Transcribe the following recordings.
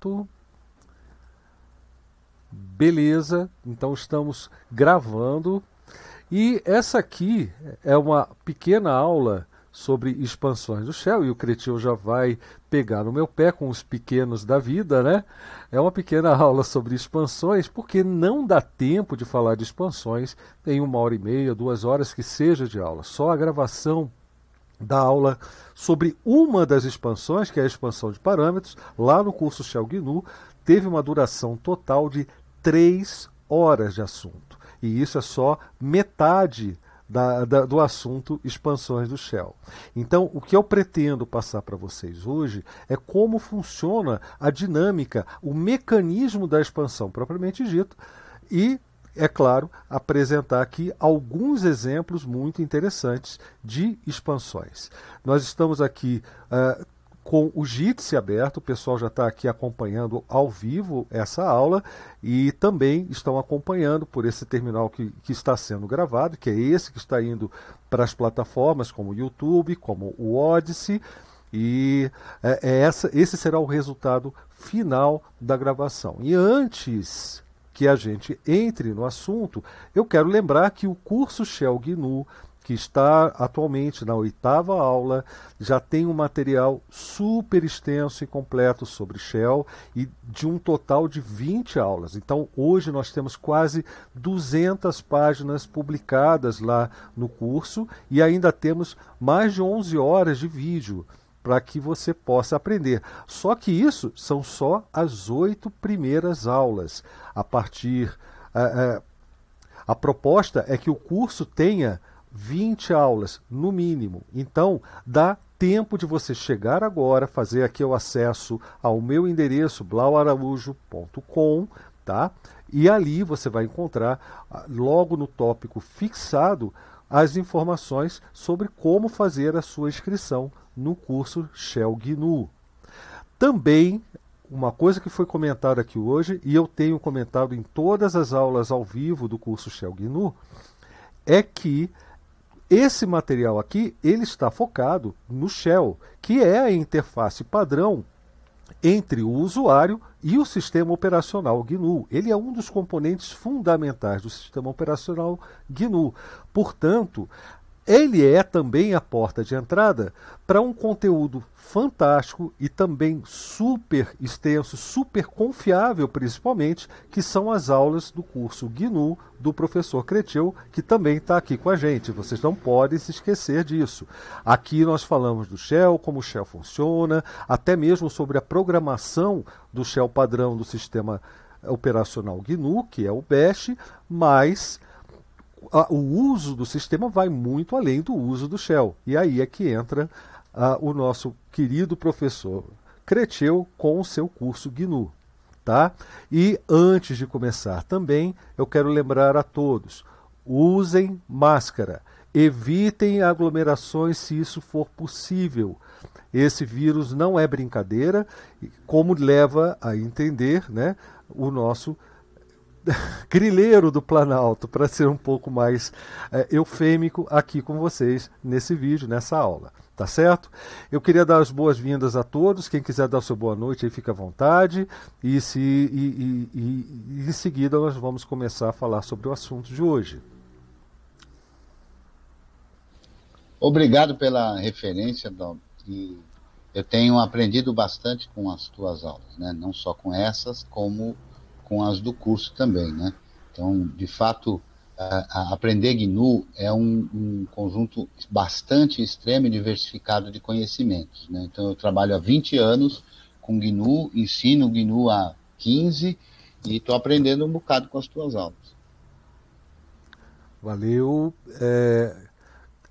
Pronto. Beleza, então estamos gravando. E essa aqui é uma pequena aula sobre expansões do Shell, e o Cretil já vai pegar no meu pé com os pequenos da vida, né? É uma pequena aula sobre expansões, porque não dá tempo de falar de expansões em uma hora e meia, duas horas que seja de aula. Só a gravação da aula sobre uma das expansões, que é a expansão de parâmetros, lá no curso Shell GNU, teve uma duração total de 3 horas de assunto. E isso é só metade da, da, do assunto expansões do Shell. Então, o que eu pretendo passar para vocês hoje é como funciona a dinâmica, o mecanismo da expansão propriamente dito, e é claro, apresentar aqui alguns exemplos muito interessantes de expansões. Nós estamos aqui uh, com o Jitsi aberto, o pessoal já está aqui acompanhando ao vivo essa aula e também estão acompanhando por esse terminal que, que está sendo gravado, que é esse que está indo para as plataformas como o YouTube, como o Odyssey. E é, é essa, esse será o resultado final da gravação. E antes que a gente entre no assunto, eu quero lembrar que o curso Shell GNU, que está atualmente na oitava aula, já tem um material super extenso e completo sobre Shell e de um total de 20 aulas. Então, hoje nós temos quase 200 páginas publicadas lá no curso e ainda temos mais de 11 horas de vídeo para que você possa aprender. Só que isso são só as oito primeiras aulas. A partir. A, é, é, a proposta é que o curso tenha 20 aulas, no mínimo. Então, dá tempo de você chegar agora, fazer aqui o acesso ao meu endereço blauaraújo.com, tá? E ali você vai encontrar, ah, logo no tópico fixado, as informações sobre como fazer a sua inscrição no curso Shell GNU. Também uma coisa que foi comentada aqui hoje, e eu tenho comentado em todas as aulas ao vivo do curso Shell GNU, é que esse material aqui ele está focado no Shell, que é a interface padrão entre o usuário e o sistema operacional GNU. Ele é um dos componentes fundamentais do sistema operacional GNU. Portanto, ele é também a porta de entrada para um conteúdo fantástico e também super extenso, super confiável, principalmente, que são as aulas do curso GNU do professor Cretil, que também está aqui com a gente. Vocês não podem se esquecer disso. Aqui nós falamos do Shell, como o Shell funciona, até mesmo sobre a programação do Shell padrão do sistema operacional GNU, que é o Bash, mas o uso do sistema vai muito além do uso do shell. E aí é que entra ah, o nosso querido professor Creteu com o seu curso GNU. Tá? E antes de começar também, eu quero lembrar a todos: usem máscara, evitem aglomerações se isso for possível. Esse vírus não é brincadeira, como leva a entender né, o nosso grileiro do Planalto, para ser um pouco mais é, eufêmico aqui com vocês nesse vídeo, nessa aula. Tá certo? Eu queria dar as boas-vindas a todos. Quem quiser dar sua boa noite aí, fica à vontade. E, se, e, e, e, e em seguida nós vamos começar a falar sobre o assunto de hoje. Obrigado pela referência, Dom. E eu tenho aprendido bastante com as tuas aulas, né? não só com essas, como com as do curso também, né? Então, de fato, a, a aprender GNU é um, um, conjunto bastante extremo e diversificado de conhecimentos, né? Então, eu trabalho há 20 anos com GNU, ensino GNU há 15 e estou aprendendo um bocado com as tuas aulas. Valeu. É...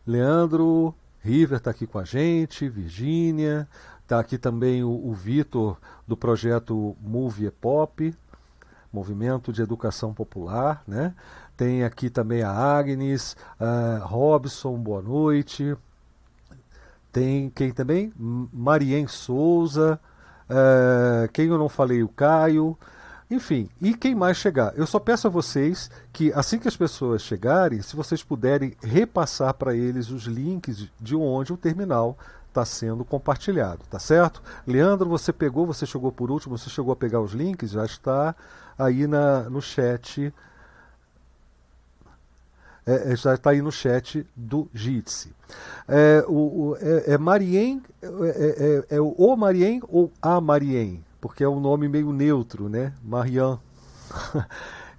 Leandro River está aqui com a gente, Virgínia, está aqui também o, o Vitor do projeto Movie é Pop. Movimento de Educação Popular, né? Tem aqui também a Agnes, uh, Robson, boa noite. Tem quem também? Marien Souza, eh, quem eu não falei, o Caio. Enfim, e quem mais chegar? Eu só peço a vocês que assim que as pessoas chegarem, se vocês puderem repassar para eles os links de onde o terminal está sendo compartilhado, tá certo? Leandro, você pegou, você chegou por último, você chegou a pegar os links, já está aí na, no chat. É, é já está aí no chat do Jitsi. É, o, o, é, é Marien, é, é, é, é o Marien ou a Marien? Porque é um nome meio neutro, né? Marian.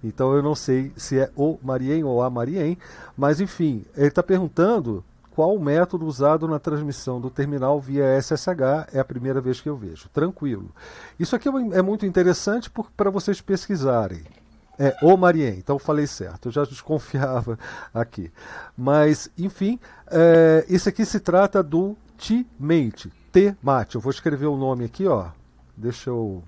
então eu não sei se é o Marien ou a Marien, mas enfim, ele está perguntando qual o método usado na transmissão do terminal via SSH é a primeira vez que eu vejo. Tranquilo. Isso aqui é, é muito interessante para vocês pesquisarem. É, o Marien, então falei certo, eu já desconfiava aqui. Mas, enfim, é, aqui se trata do T-Mate, T-Mate. Eu vou escrever o nome aqui, ó. Deixa eu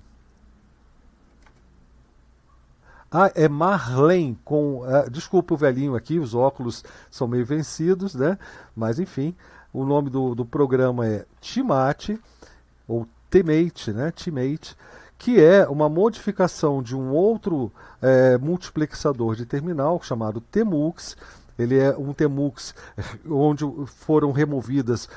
Ah, é Marlene com. Ah, desculpa o velhinho aqui, os óculos são meio vencidos, né? Mas enfim, o nome do, do programa é Timate, ou Temate, né? Teammate, que é uma modificação de um outro é, multiplexador de terminal chamado Temux. Ele é um Temux eh, onde foram removidas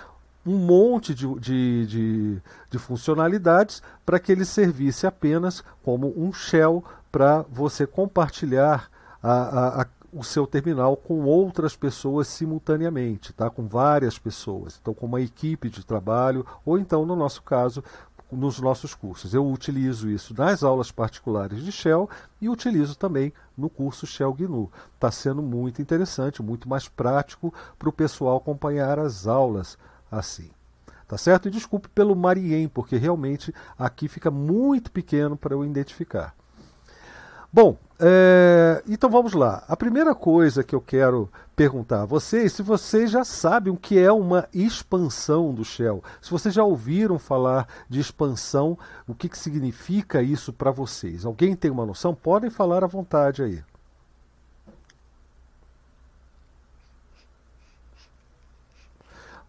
um monte de, de, de, de funcionalidades para que ele servisse apenas como um shell para você compartilhar a, a, a, o seu terminal com outras pessoas simultaneamente, tá? com várias pessoas, então com uma equipe de trabalho, ou então, no nosso caso, nos nossos cursos. Eu utilizo isso nas aulas particulares de Shell e utilizo também no curso Shell GNU. Está sendo muito interessante, muito mais prático para o pessoal acompanhar as aulas assim. Tá certo? E desculpe pelo Marien porque realmente aqui fica muito pequeno para eu identificar. Bom, é, então vamos lá. A primeira coisa que eu quero perguntar a vocês, se vocês já sabem o que é uma expansão do Shell, se vocês já ouviram falar de expansão, o que, que significa isso para vocês? Alguém tem uma noção? Podem falar à vontade aí.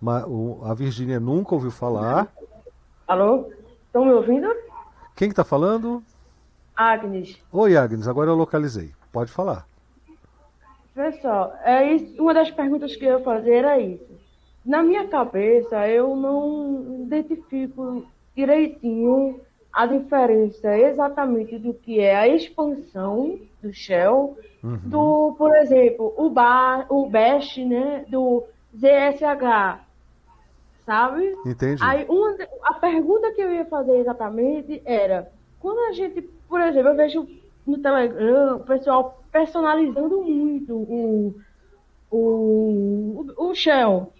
Mas, a Virgínia nunca ouviu falar. Alô? Estão me ouvindo? Quem está que tá falando? Agnes. Oi, Agnes, agora eu localizei. Pode falar. Pessoal, é isso, uma das perguntas que eu ia fazer era isso. Na minha cabeça, eu não identifico direitinho a diferença exatamente do que é a expansão do Shell, uhum. do, por exemplo, o, bar, o Bash, né, do ZSH, sabe? Entendi. Aí, uma, a pergunta que eu ia fazer exatamente era, quando a gente por exemplo, eu vejo no Telegram o pessoal personalizando muito o, o, o, Shell.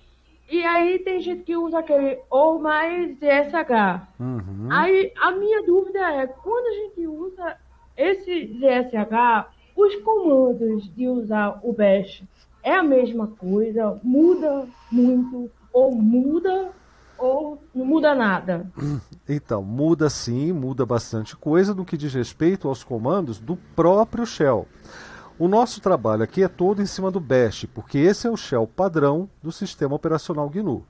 E aí tem gente que usa aquele ou mais ZSH. Uhum. Aí a minha dúvida é, quando a gente usa esse ZSH, os comandos de usar o Bash é a mesma coisa? Muda muito? Ou muda ou não muda nada? Então, muda sim, muda bastante coisa no que diz respeito aos comandos do próprio Shell. O nosso trabalho aqui é todo em cima do Bash, porque esse é o Shell padrão do sistema operacional GNU.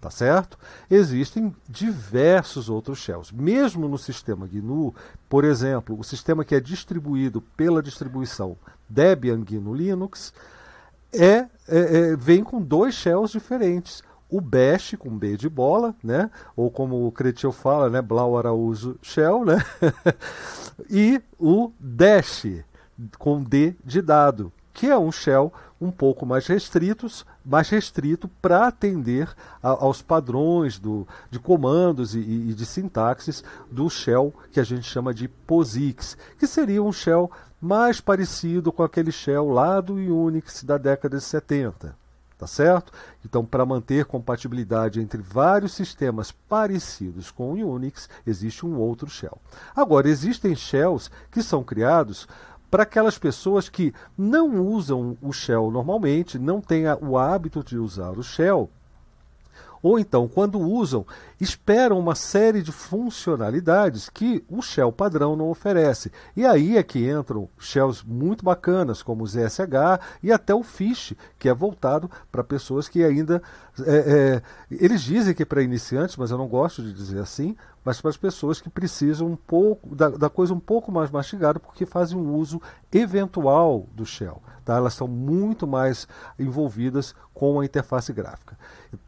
Tá certo? Existem diversos outros shells. Mesmo no sistema GNU, por exemplo, o sistema que é distribuído pela distribuição Debian GNU Linux é, é, é vem com dois shells diferentes o Bash, com B de bola, né? Ou como o Cretio fala, né? Blau Araújo Shell, né? e o Dash, com D de dado, que é um shell um pouco mais restritos, mais restrito para atender a, aos padrões do, de comandos e, e, de sintaxes do shell que a gente chama de POSIX, que seria um shell mais parecido com aquele shell lá do Unix da década de 70 tá certo? Então, para manter compatibilidade entre vários sistemas parecidos com o Unix, existe um outro shell. Agora, existem shells que são criados para aquelas pessoas que não usam o shell normalmente, não têm o hábito de usar o shell ou então, quando usam, esperam uma série de funcionalidades que o Shell padrão não oferece. E aí é que entram shells muito bacanas, como o ZSH e até o Fish, que é voltado para pessoas que ainda. É, é, eles dizem que é para iniciantes, mas eu não gosto de dizer assim, mas para as pessoas que precisam um pouco da, da coisa um pouco mais mastigada, porque fazem um uso eventual do Shell. Tá? Elas são muito mais envolvidas com a interface gráfica.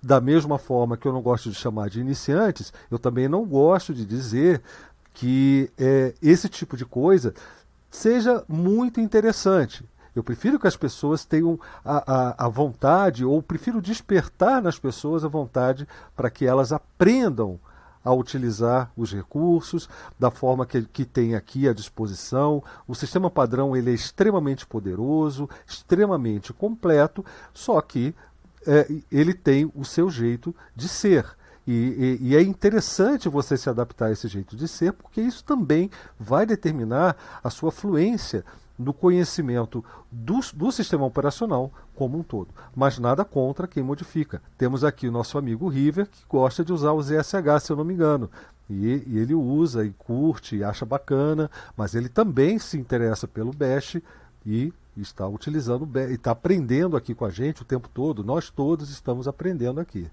Da mesma forma que eu não gosto de chamar de iniciantes, eu também não gosto de dizer que é, esse tipo de coisa seja muito interessante. Eu prefiro que as pessoas tenham a, a, a vontade, ou prefiro despertar nas pessoas a vontade para que elas aprendam a utilizar os recursos da forma que, que tem aqui à disposição. O sistema padrão ele é extremamente poderoso, extremamente completo, só que é, ele tem o seu jeito de ser. E, e, e, é interessante você se adaptar a esse jeito de ser, porque isso também vai determinar a sua fluência no conhecimento do, do, sistema operacional como um todo. Mas nada contra quem modifica. Temos aqui o nosso amigo River, que gosta de usar o ZSH, se eu não me engano. E, e ele usa e curte e acha bacana, mas ele também se interessa pelo Bash e está utilizando e está aprendendo aqui com a gente o tempo todo. Nós todos estamos aprendendo aqui.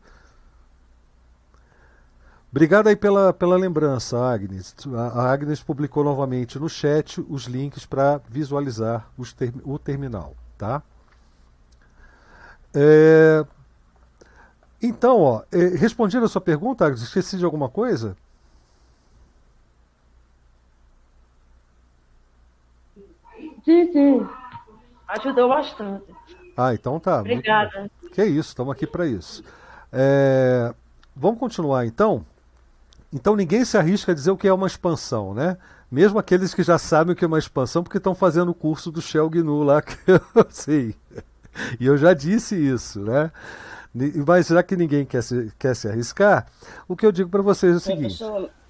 Obrigado aí pela, pela lembrança, Agnes. A Agnes publicou novamente no chat os links para visualizar ter, o terminal, tá? É... Então, ó, é, respondendo a sua pergunta, Agnes, esqueci de alguma coisa? Sim, sim. Ajudou bastante. Ah, então tá. Obrigada. Que é isso, estamos aqui para isso. É... Vamos continuar então. Então ninguém se arrisca a dizer o que é uma expansão, né? Mesmo aqueles que já sabem o que é uma expansão, porque estão fazendo o curso do Shell GNU lá, que eu sei. E eu já disse isso, né? Mas já que ninguém quer se, quer se arriscar, o que eu digo para vocês é o seguinte.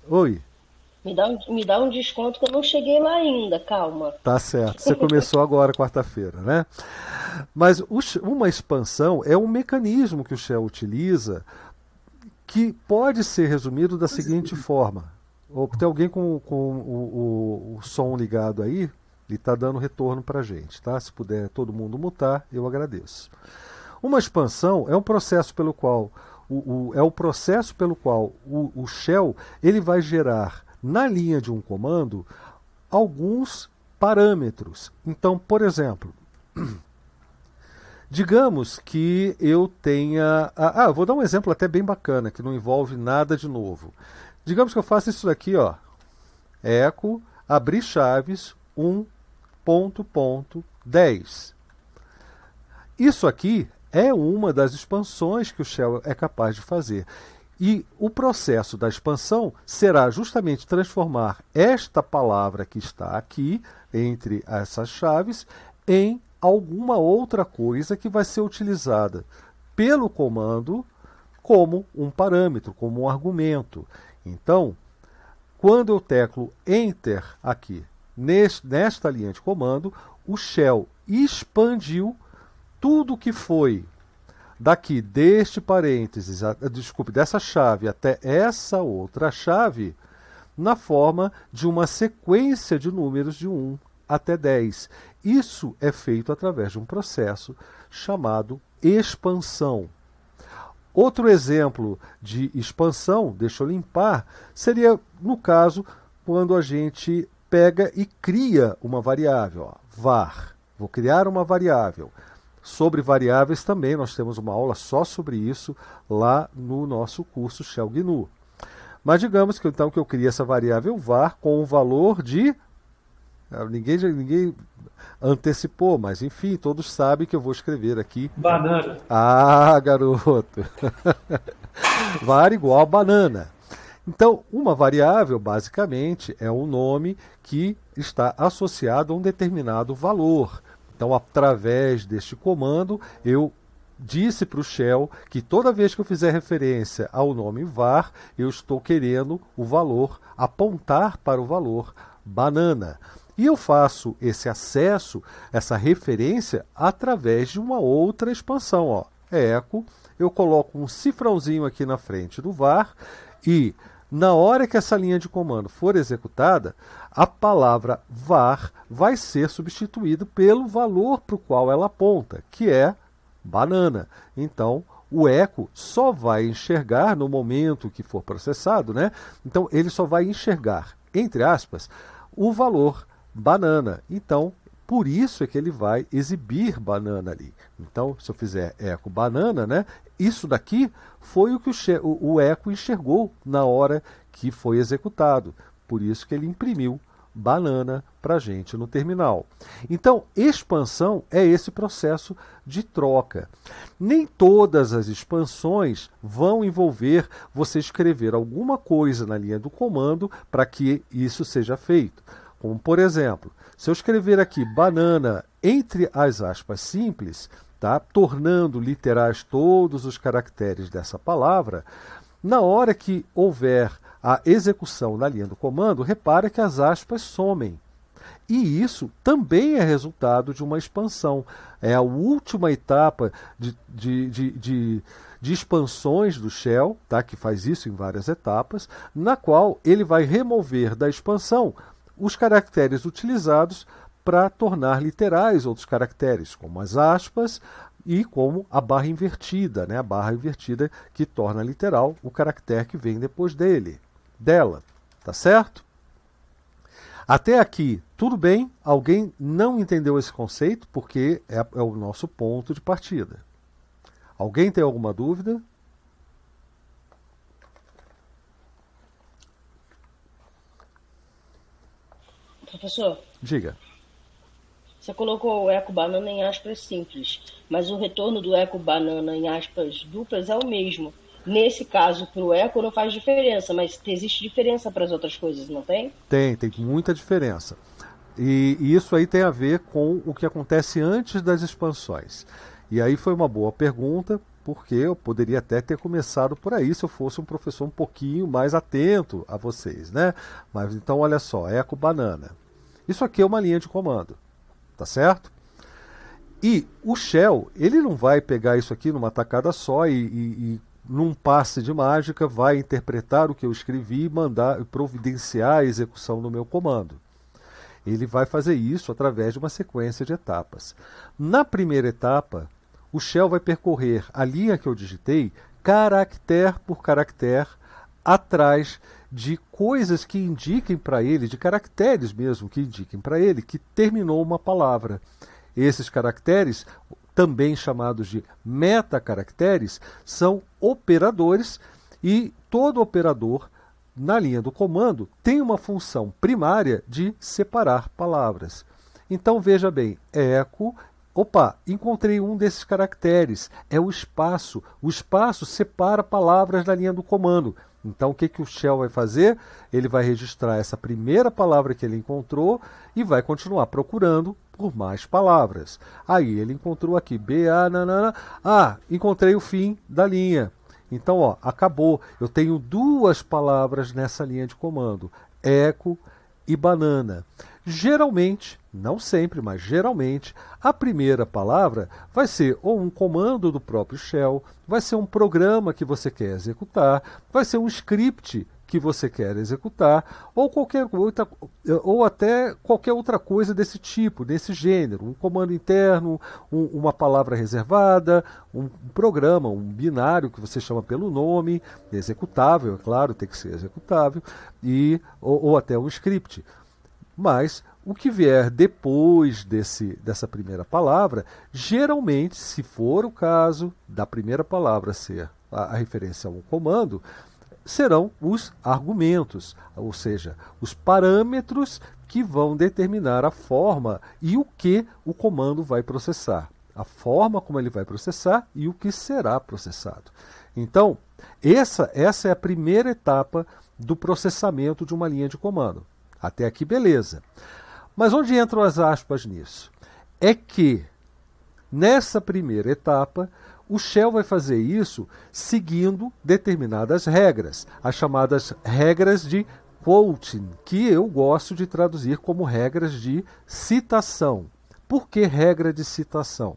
Oi. Me dá, um, me dá um desconto que eu não cheguei lá ainda, calma. Tá certo. Você começou agora, quarta-feira, né? Mas o, uma expansão é um mecanismo que o Shell utiliza que pode ser resumido da seguinte forma. Ou, tem alguém com, com o, o, o, som ligado aí, ele está dando retorno para a gente, tá? Se puder todo mundo mutar, eu agradeço. Uma expansão é um processo pelo qual o, o é o processo pelo qual o shell ele vai gerar na linha de um comando alguns parâmetros. Então, por exemplo, Digamos que eu tenha. Ah, ah vou dar um exemplo até bem bacana, que não envolve nada de novo. Digamos que eu faça isso daqui, ó. Eco, abrir chaves, 1, ponto, ponto, 10. Isso aqui é uma das expansões que o Shell é capaz de fazer. E o processo da expansão será justamente transformar esta palavra que está aqui, entre essas chaves, em alguma outra coisa que vai ser utilizada pelo comando como um parâmetro, como um argumento. Então, quando eu teclo Enter aqui neste, nesta linha de comando, o shell expandiu tudo que foi daqui deste parênteses, desculpe, dessa chave até essa outra chave, na forma de uma sequência de números de 1 até 10. Isso é feito através de um processo chamado expansão. Outro exemplo de expansão, deixa eu limpar, seria no caso quando a gente pega e cria uma variável, ó, var. Vou criar uma variável. Sobre variáveis também, nós temos uma aula só sobre isso lá no nosso curso Shell GNU. Mas digamos que então que eu crie essa variável var com o valor de eh, ninguém ninguém antecipou, mas enfim, todos sabem que eu vou escrever aqui. Banana. Ah, garoto. var igual banana. Então, uma variável, basicamente, é um nome que está associado a um determinado valor. Então, através deste comando, eu disse para o Shell que toda vez que eu fizer referência ao nome var, eu estou querendo o valor, apontar para o valor banana. E eu faço esse acesso, essa referência, através de uma outra expansão. Ó. É eco, eu coloco um cifrãozinho aqui na frente do var e na hora que essa linha de comando for executada, a palavra var vai ser substituída pelo valor para o qual ela aponta, que é banana. Então, o eco só vai enxergar no momento que for processado, né? Então, ele só vai enxergar, entre aspas, o valor banana. Então, por isso é que ele vai exibir banana ali. Então, se eu fizer eco banana, né? Isso daqui foi o que o, o eco enxergou na hora que foi executado. Por isso que ele imprimiu banana para gente no terminal. Então, expansão é esse processo de troca. Nem todas as expansões vão envolver você escrever alguma coisa na linha do comando para que isso seja feito. Como, por exemplo, se eu escrever aqui banana entre as aspas simples, tá? tornando literais todos os caracteres dessa palavra, na hora que houver a execução na linha do comando, repare que as aspas somem. E isso também é resultado de uma expansão. É a última etapa de, de, de, de, de expansões do shell, tá? que faz isso em várias etapas, na qual ele vai remover da expansão os caracteres utilizados para tornar literais outros caracteres, como as aspas e como a barra invertida, né? a barra invertida que torna literal o caractere que vem depois dele, dela, tá certo? Até aqui, tudo bem, alguém não entendeu esse conceito, porque é, é o nosso ponto de partida. Alguém tem alguma dúvida? Professor. Diga. Você colocou o eco banana em aspas simples, mas o retorno do eco banana em aspas duplas é o mesmo. Nesse caso, para o eco não faz diferença, mas existe diferença para as outras coisas, não tem? Tem, tem muita diferença. E, e isso aí tem a ver com o que acontece antes das expansões. E aí foi uma boa pergunta, porque eu poderia até ter começado por aí se eu fosse um professor um pouquinho mais atento a vocês, né? Mas então olha só, eco banana. Isso aqui é uma linha de comando, tá certo? E o shell, ele não vai pegar isso aqui numa tacada só e, e, e num passe de mágica vai interpretar o que eu escrevi e mandar providenciar a execução do meu comando. Ele vai fazer isso através de uma sequência de etapas. Na primeira etapa, o shell vai percorrer a linha que eu digitei, caractere por caractere, atrás de coisas que indiquem para ele, de caracteres mesmo que indiquem para ele que terminou uma palavra. Esses caracteres, também chamados de metacaracteres, são operadores e todo operador na linha do comando tem uma função primária de separar palavras. Então veja bem, é eco Opa, encontrei um desses caracteres. É o espaço. O espaço separa palavras na linha do comando. Então, o que, que o Shell vai fazer? Ele vai registrar essa primeira palavra que ele encontrou e vai continuar procurando por mais palavras. Aí ele encontrou aqui BA, nanana. Ah, encontrei o fim da linha. Então, ó, acabou. Eu tenho duas palavras nessa linha de comando: eco e banana. Geralmente, não sempre, mas geralmente, a primeira palavra vai ser ou um comando do próprio shell, vai ser um programa que você quer executar, vai ser um script que você quer executar, ou qualquer outra, ou até qualquer outra coisa desse tipo, desse gênero, um comando interno, um, uma palavra reservada, um, programa, um binário que você chama pelo nome, executável, é claro, tem que ser executável, e, ou, ou até um script. Mas o que vier depois desse, dessa primeira palavra, geralmente, se for o caso da primeira palavra ser a, a referência a um comando, serão os argumentos, ou seja, os parâmetros que vão determinar a forma e o que o comando vai processar. A forma como ele vai processar e o que será processado. Então, essa, essa é a primeira etapa do processamento de uma linha de comando. Até aqui, beleza. Mas onde entram as aspas nisso? É que nessa primeira etapa, o Shell vai fazer isso seguindo determinadas regras, as chamadas regras de quoting, que eu gosto de traduzir como regras de citação. Por que regra de citação?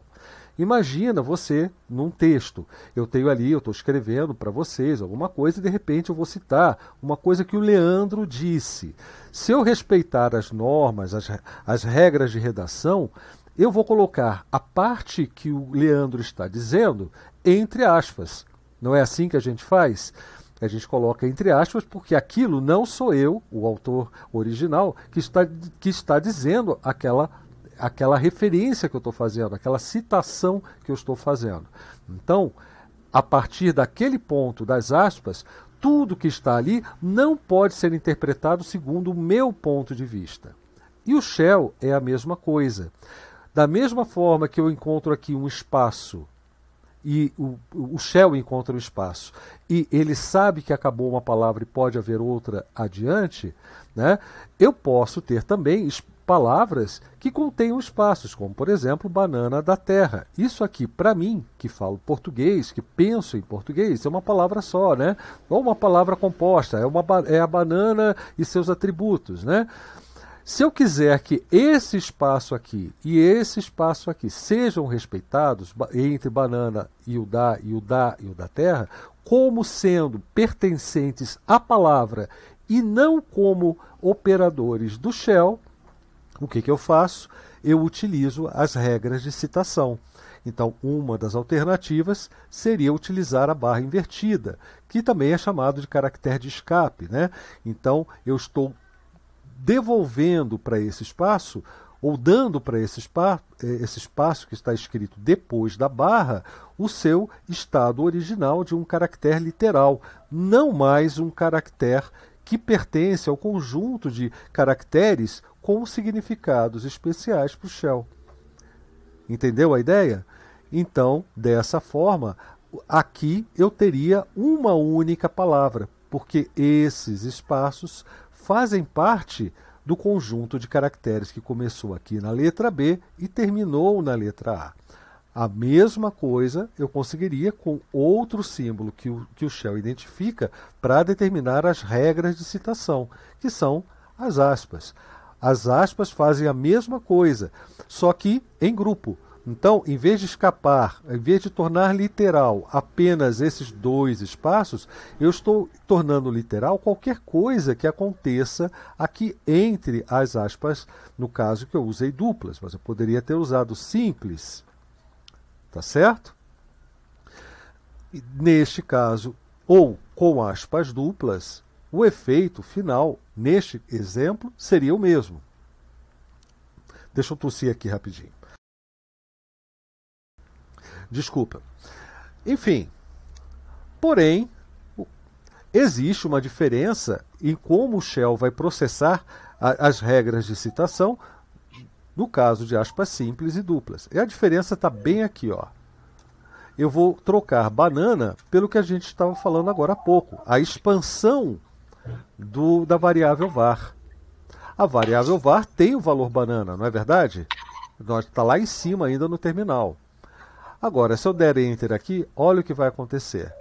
Imagina você num texto. Eu tenho ali, eu estou escrevendo para vocês alguma coisa e de repente eu vou citar uma coisa que o Leandro disse. Se eu respeitar as normas, as, as regras de redação, eu vou colocar a parte que o Leandro está dizendo entre aspas. Não é assim que a gente faz? a gente coloca entre aspas, porque aquilo não sou eu, o autor original, que está, que está dizendo aquela aquela referência que eu estou fazendo, aquela citação que eu estou fazendo. Então, a partir daquele ponto das aspas, tudo que está ali não pode ser interpretado segundo o meu ponto de vista. E o shell é a mesma coisa. Da mesma forma que eu encontro aqui um espaço e o, o Shell encontra um espaço e ele sabe que acabou uma palavra e pode haver outra adiante, né? eu posso ter também palavras que contenham espaços, como por exemplo banana da terra. Isso aqui, para mim, que falo português, que penso em português, é uma palavra só, né? Ou uma palavra composta, é, uma, é a banana e seus atributos, né? Se eu quiser que esse espaço aqui e esse espaço aqui sejam respeitados entre banana e o da e o da e o da terra, como sendo pertencentes à palavra e não como operadores do shell, o que, que eu faço? Eu utilizo as regras de citação. Então, uma das alternativas seria utilizar a barra invertida, que também é chamado de caractere de escape. Né? Então, eu estou devolvendo para esse espaço ou dando para esse, spa, eh, esse espaço que está escrito depois da barra o seu estado original de um caractere literal, não mais um caractere que pertence ao conjunto de caracteres com significados especiais para o shell. Entendeu a ideia? Então, dessa forma, aqui eu teria uma única palavra, porque esses espaços fazem parte do conjunto de caracteres que começou aqui na letra B e terminou na letra A. A mesma coisa eu conseguiria com outro símbolo que o, que o Shell identifica para determinar as regras de citação, que são as aspas. As aspas fazem a mesma coisa, só que em grupo. Então, em vez de escapar, em vez de tornar literal apenas esses dois espaços, eu estou tornando literal qualquer coisa que aconteça aqui entre as aspas, no caso que eu usei duplas, mas eu poderia ter usado simples Tá certo? Neste caso, ou com aspas duplas, o efeito final, neste exemplo, seria o mesmo. Deixa eu tossir aqui rapidinho. Desculpa. Enfim, porém, existe uma diferença em como o Shell vai processar as regras de citação no caso de aspas simples e duplas. E a diferença está bem aqui, ó. Eu vou trocar banana pelo que a gente estava falando agora há pouco, a expansão do, da variável var. A variável var tem o valor banana, não é verdade? Está lá em cima ainda no terminal. Agora, se eu der enter aqui, olha o que vai acontecer.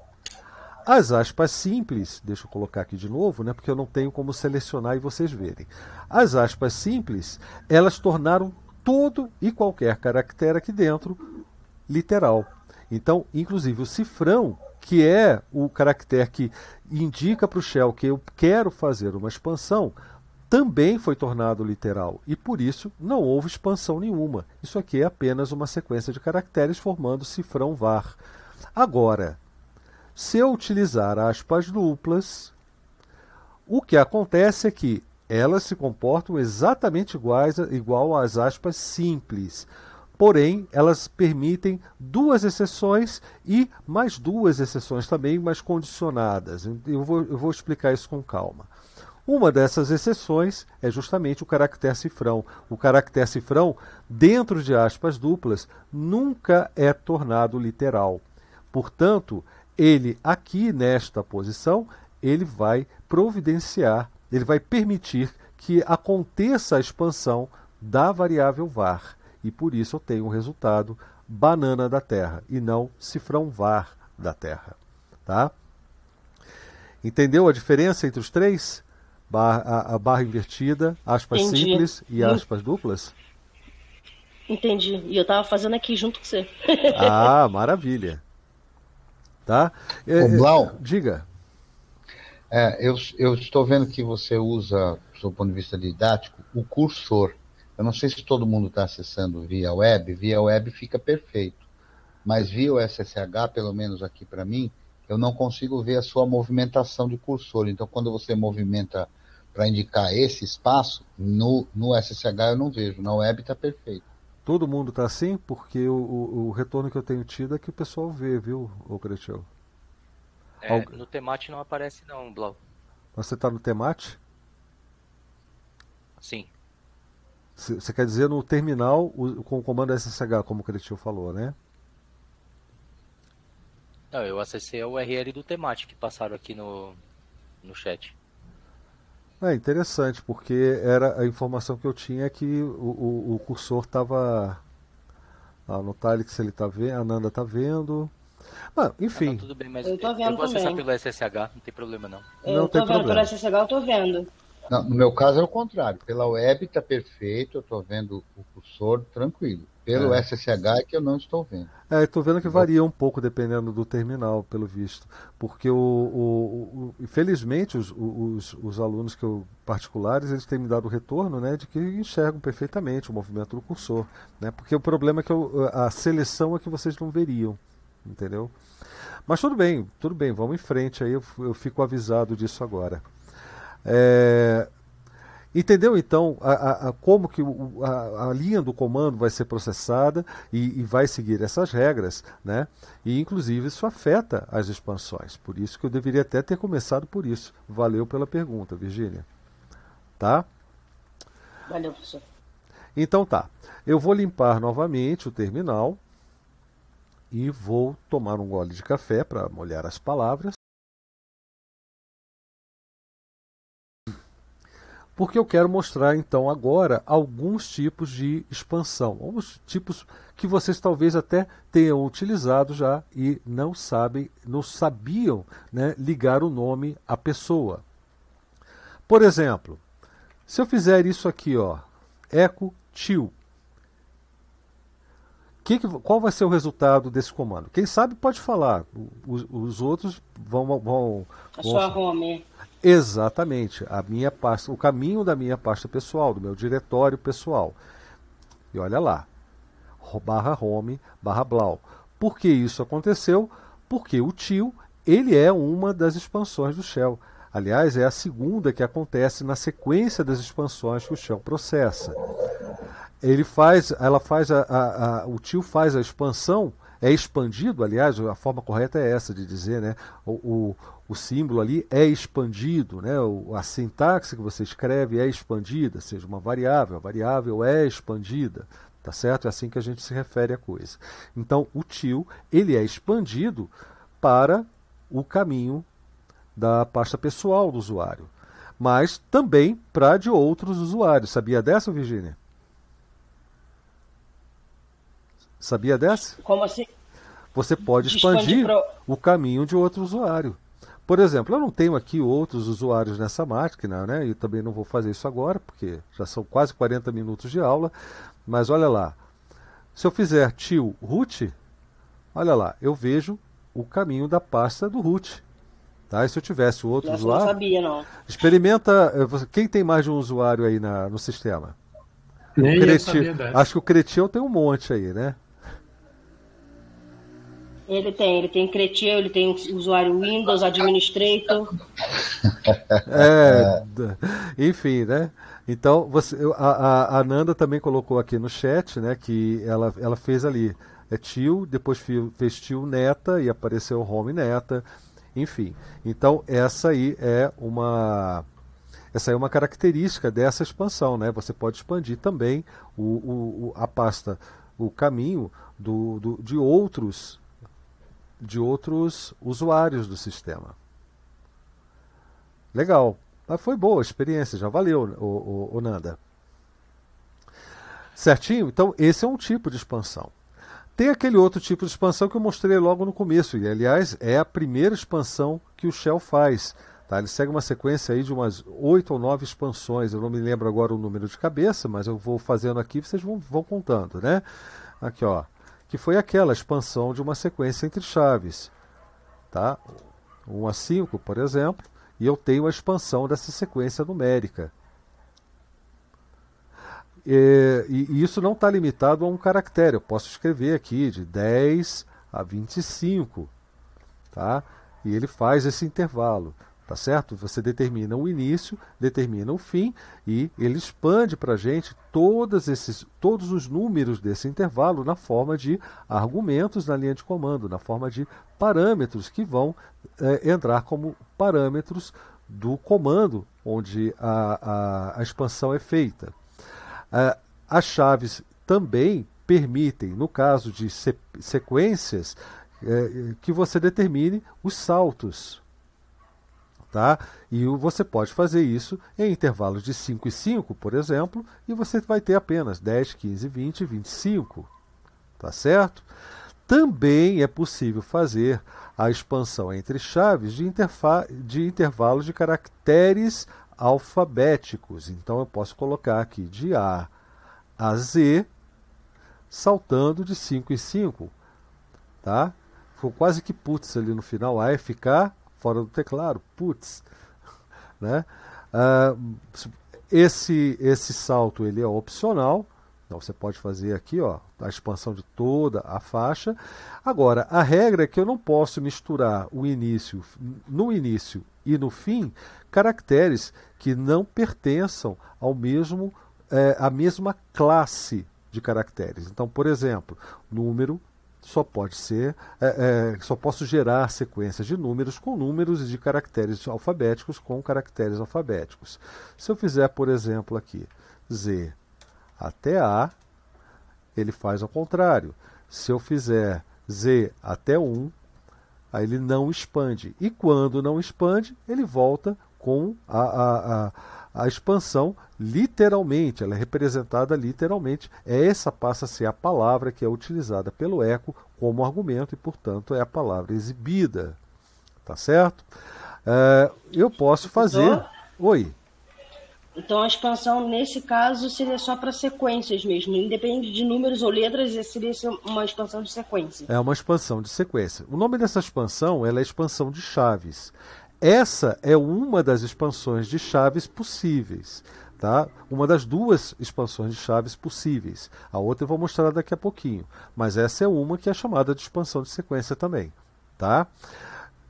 As aspas simples, deixa eu colocar aqui de novo, né, porque eu não tenho como selecionar e vocês verem. As aspas simples, elas tornaram todo e qualquer caractere aqui dentro literal. Então, inclusive o cifrão, que é o caractere que indica para o shell que eu quero fazer uma expansão, também foi tornado literal e por isso não houve expansão nenhuma. Isso aqui é apenas uma sequência de caracteres formando cifrão var. Agora, se eu utilizar aspas duplas, o que acontece é que elas se comportam exatamente iguais igual às aspas simples. Porém, elas permitem duas exceções e mais duas exceções também, mas condicionadas. Eu vou, eu vou explicar isso com calma. Uma dessas exceções é justamente o caractere cifrão. O caractere cifrão, dentro de aspas duplas, nunca é tornado literal. Portanto, ele aqui nesta posição, ele vai providenciar, ele vai permitir que aconteça a expansão da variável var. E por isso eu tenho o resultado banana da Terra e não cifrão var da Terra. Tá? Entendeu a diferença entre os três? Bar, a, a, barra invertida, aspas Entendi. simples e hum. aspas duplas? Entendi. E eu estava fazendo aqui junto com você. Ah, maravilha. Tá? O é, é, Blau, diga. É, eu, eu estou vendo que você usa, do ponto de vista didático, o cursor. Eu não sei se todo mundo está acessando via web, via web fica perfeito. Mas via o SSH, pelo menos aqui para mim, eu não consigo ver a sua movimentação de cursor. Então, quando você movimenta para indicar esse espaço, no, no SSH eu não vejo. Na web está perfeito. Todo mundo está assim porque o, o, o, retorno que eu tenho tido é que o pessoal vê, viu, o Cretiel? É, Algu... No temate não aparece não, Blau. Você está no temate? Sim. Você quer dizer no terminal o, com o comando SSH, como o Cretil falou, né? Não, eu acessei a URL do temate que passaram aqui no, no chat. É interessante, porque era a informação que eu tinha é que o, o, o cursor estava. Ah, no Talix ele tá vendo, a Nanda tá vendo. Ah, enfim. Ah, tá não, tudo bem, mas eu, tô vendo eu vou acessar também. pelo SSH, não tem problema não. Eu não tem vendo, problema. pelo SSH, eu tô vendo. Não, no meu caso é o contrário. Pela web tá perfeito, eu tô vendo o cursor tranquilo. Pelo é. SSH que eu não estou vendo. É, estou vendo que varia um pouco dependendo do terminal, pelo visto. Porque, o, o, o infelizmente, os, os, os, alunos que eu, particulares, eles têm me dado o retorno né, de que enxergam perfeitamente o movimento do cursor. Né, porque o problema é que eu, a seleção é que vocês não veriam, entendeu? Mas tudo bem, tudo bem, vamos em frente aí, eu, eu fico avisado disso agora. É, Entendeu então a, a, a como que o, a, linha do comando vai ser processada e, e, vai seguir essas regras, né? E inclusive isso afeta as expansões. Por isso que eu deveria até ter começado por isso. Valeu pela pergunta, Virgínia. Tá? Valeu, professor. Então tá. Eu vou limpar novamente o terminal e vou tomar um gole de café para molhar as palavras. porque eu quero mostrar então agora alguns tipos de expansão, alguns tipos que vocês talvez até tenham utilizado já e não sabem, não sabiam né, ligar o nome à pessoa. Por exemplo, se eu fizer isso aqui, ó, eco Tio, que, qual vai ser o resultado desse comando? Quem sabe pode falar, os, os outros vão, vão, é vão. A sua home. Exatamente, a minha pasta, o caminho da minha pasta pessoal, do meu diretório pessoal. E olha lá, barra home, barra blau. Por que isso aconteceu? Porque o tio, ele é uma das expansões do Shell. Aliás, é a segunda que acontece na sequência das expansões que o Shell processa. Ele faz, ela faz a, a, a, o tio faz a expansão, é expandido, aliás, a forma correta é essa de dizer, né? O, o, o símbolo ali é expandido, né? a sintaxe que você escreve é expandida, seja uma variável, a variável é expandida, tá certo? É assim que a gente se refere à coisa. Então, o til, ele é expandido para o caminho da pasta pessoal do usuário, mas também para de outros usuários. Sabia dessa, Virginia? Sabia dessa? Como assim? Você pode expandir pro... o caminho de outro usuário. Por exemplo, eu não tenho aqui outros usuários nessa máquina, né? E também não vou fazer isso agora, porque já são quase 40 minutos de aula. Mas olha lá, se eu fizer tio root, olha lá, eu vejo o caminho da pasta do root. Tá? E se eu tivesse outro lá usuário. Não sabia, não. Experimenta. Eh, quem tem mais de um usuário aí na, no sistema? Nem Creti... Acho que o Cretil tem um monte aí, né? Ele tem, ele tem Cretio, ele tem usuário Windows, Administrator. é, enfim, né? Então, você, a, a, Nanda também colocou aqui no chat, né, que ela, ela fez ali é tio, depois fez tio neta e apareceu home neta, enfim. Então, essa aí é uma essa é uma característica dessa expansão, né? Você pode expandir também o, o a pasta, o caminho do, do de outros de outros usuários do sistema. Legal. Mas foi boa a experiência, já valeu, o, o, o Nanda. Certinho? Então, esse é um tipo de expansão. Tem aquele outro tipo de expansão que eu mostrei logo no começo, e aliás, é a primeira expansão que o Shell faz. Tá? Ele segue uma sequência aí de umas oito ou nove expansões. Eu não me lembro agora o número de cabeça, mas eu vou fazendo aqui vocês vão, vão contando. Né? Aqui, ó que foi aquela expansão de uma sequência entre chaves. Tá? 1 a 5, por exemplo, e eu tenho a expansão dessa sequência numérica. É, e, e isso não está limitado a um caractere. Eu posso escrever aqui de 10 a 25. Tá? E ele faz esse intervalo tá certo? Você determina o início, determina o fim e ele expande para a gente todos, esses, todos os números desse intervalo na forma de argumentos na linha de comando, na forma de parâmetros que vão é, entrar como parâmetros do comando onde a, a, a expansão é feita. É, as chaves também permitem, no caso de sequências, é, que você determine os saltos tá? E você pode fazer isso em intervalos de 5 e 5, por exemplo, e você vai ter apenas 10, 15, 20, 25, tá certo? Também é possível fazer a expansão entre chaves de, de intervalos de caracteres alfabéticos. Então eu posso colocar aqui de A a Z, saltando de 5 em 5, tá? Ficou quase que putz ali no final, A, é F, K, fora do teclado, putz, né? Uh, esse, esse salto ele é opcional, então você pode fazer aqui ó, a expansão de toda a faixa. Agora, a regra é que eu não posso misturar o início, no início e no fim, caracteres que não pertençam ao mesmo, é, à mesma classe de caracteres. Então, por exemplo, número só pode ser, é, é, só posso gerar sequências de números com números e de caracteres alfabéticos com caracteres alfabéticos. Se eu fizer, por exemplo, aqui Z até A, ele faz ao contrário. Se eu fizer Z até 1, aí ele não expande. E quando não expande, ele volta com a, a, a a expansão, literalmente, ela é representada literalmente. É essa passa a ser a palavra que é utilizada pelo eco como argumento e, portanto, é a palavra exibida. Tá certo? É, eu posso fazer. Então, Oi. Então a expansão, nesse caso, seria só para sequências mesmo. Independente de números ou letras, seria uma expansão de sequência. É uma expansão de sequência. O nome dessa expansão ela é expansão de chaves. Essa é uma das expansões de chaves possíveis. Tá? Uma das duas expansões de chaves possíveis. A outra eu vou mostrar daqui a pouquinho. Mas essa é uma que é chamada de expansão de sequência também. Tá?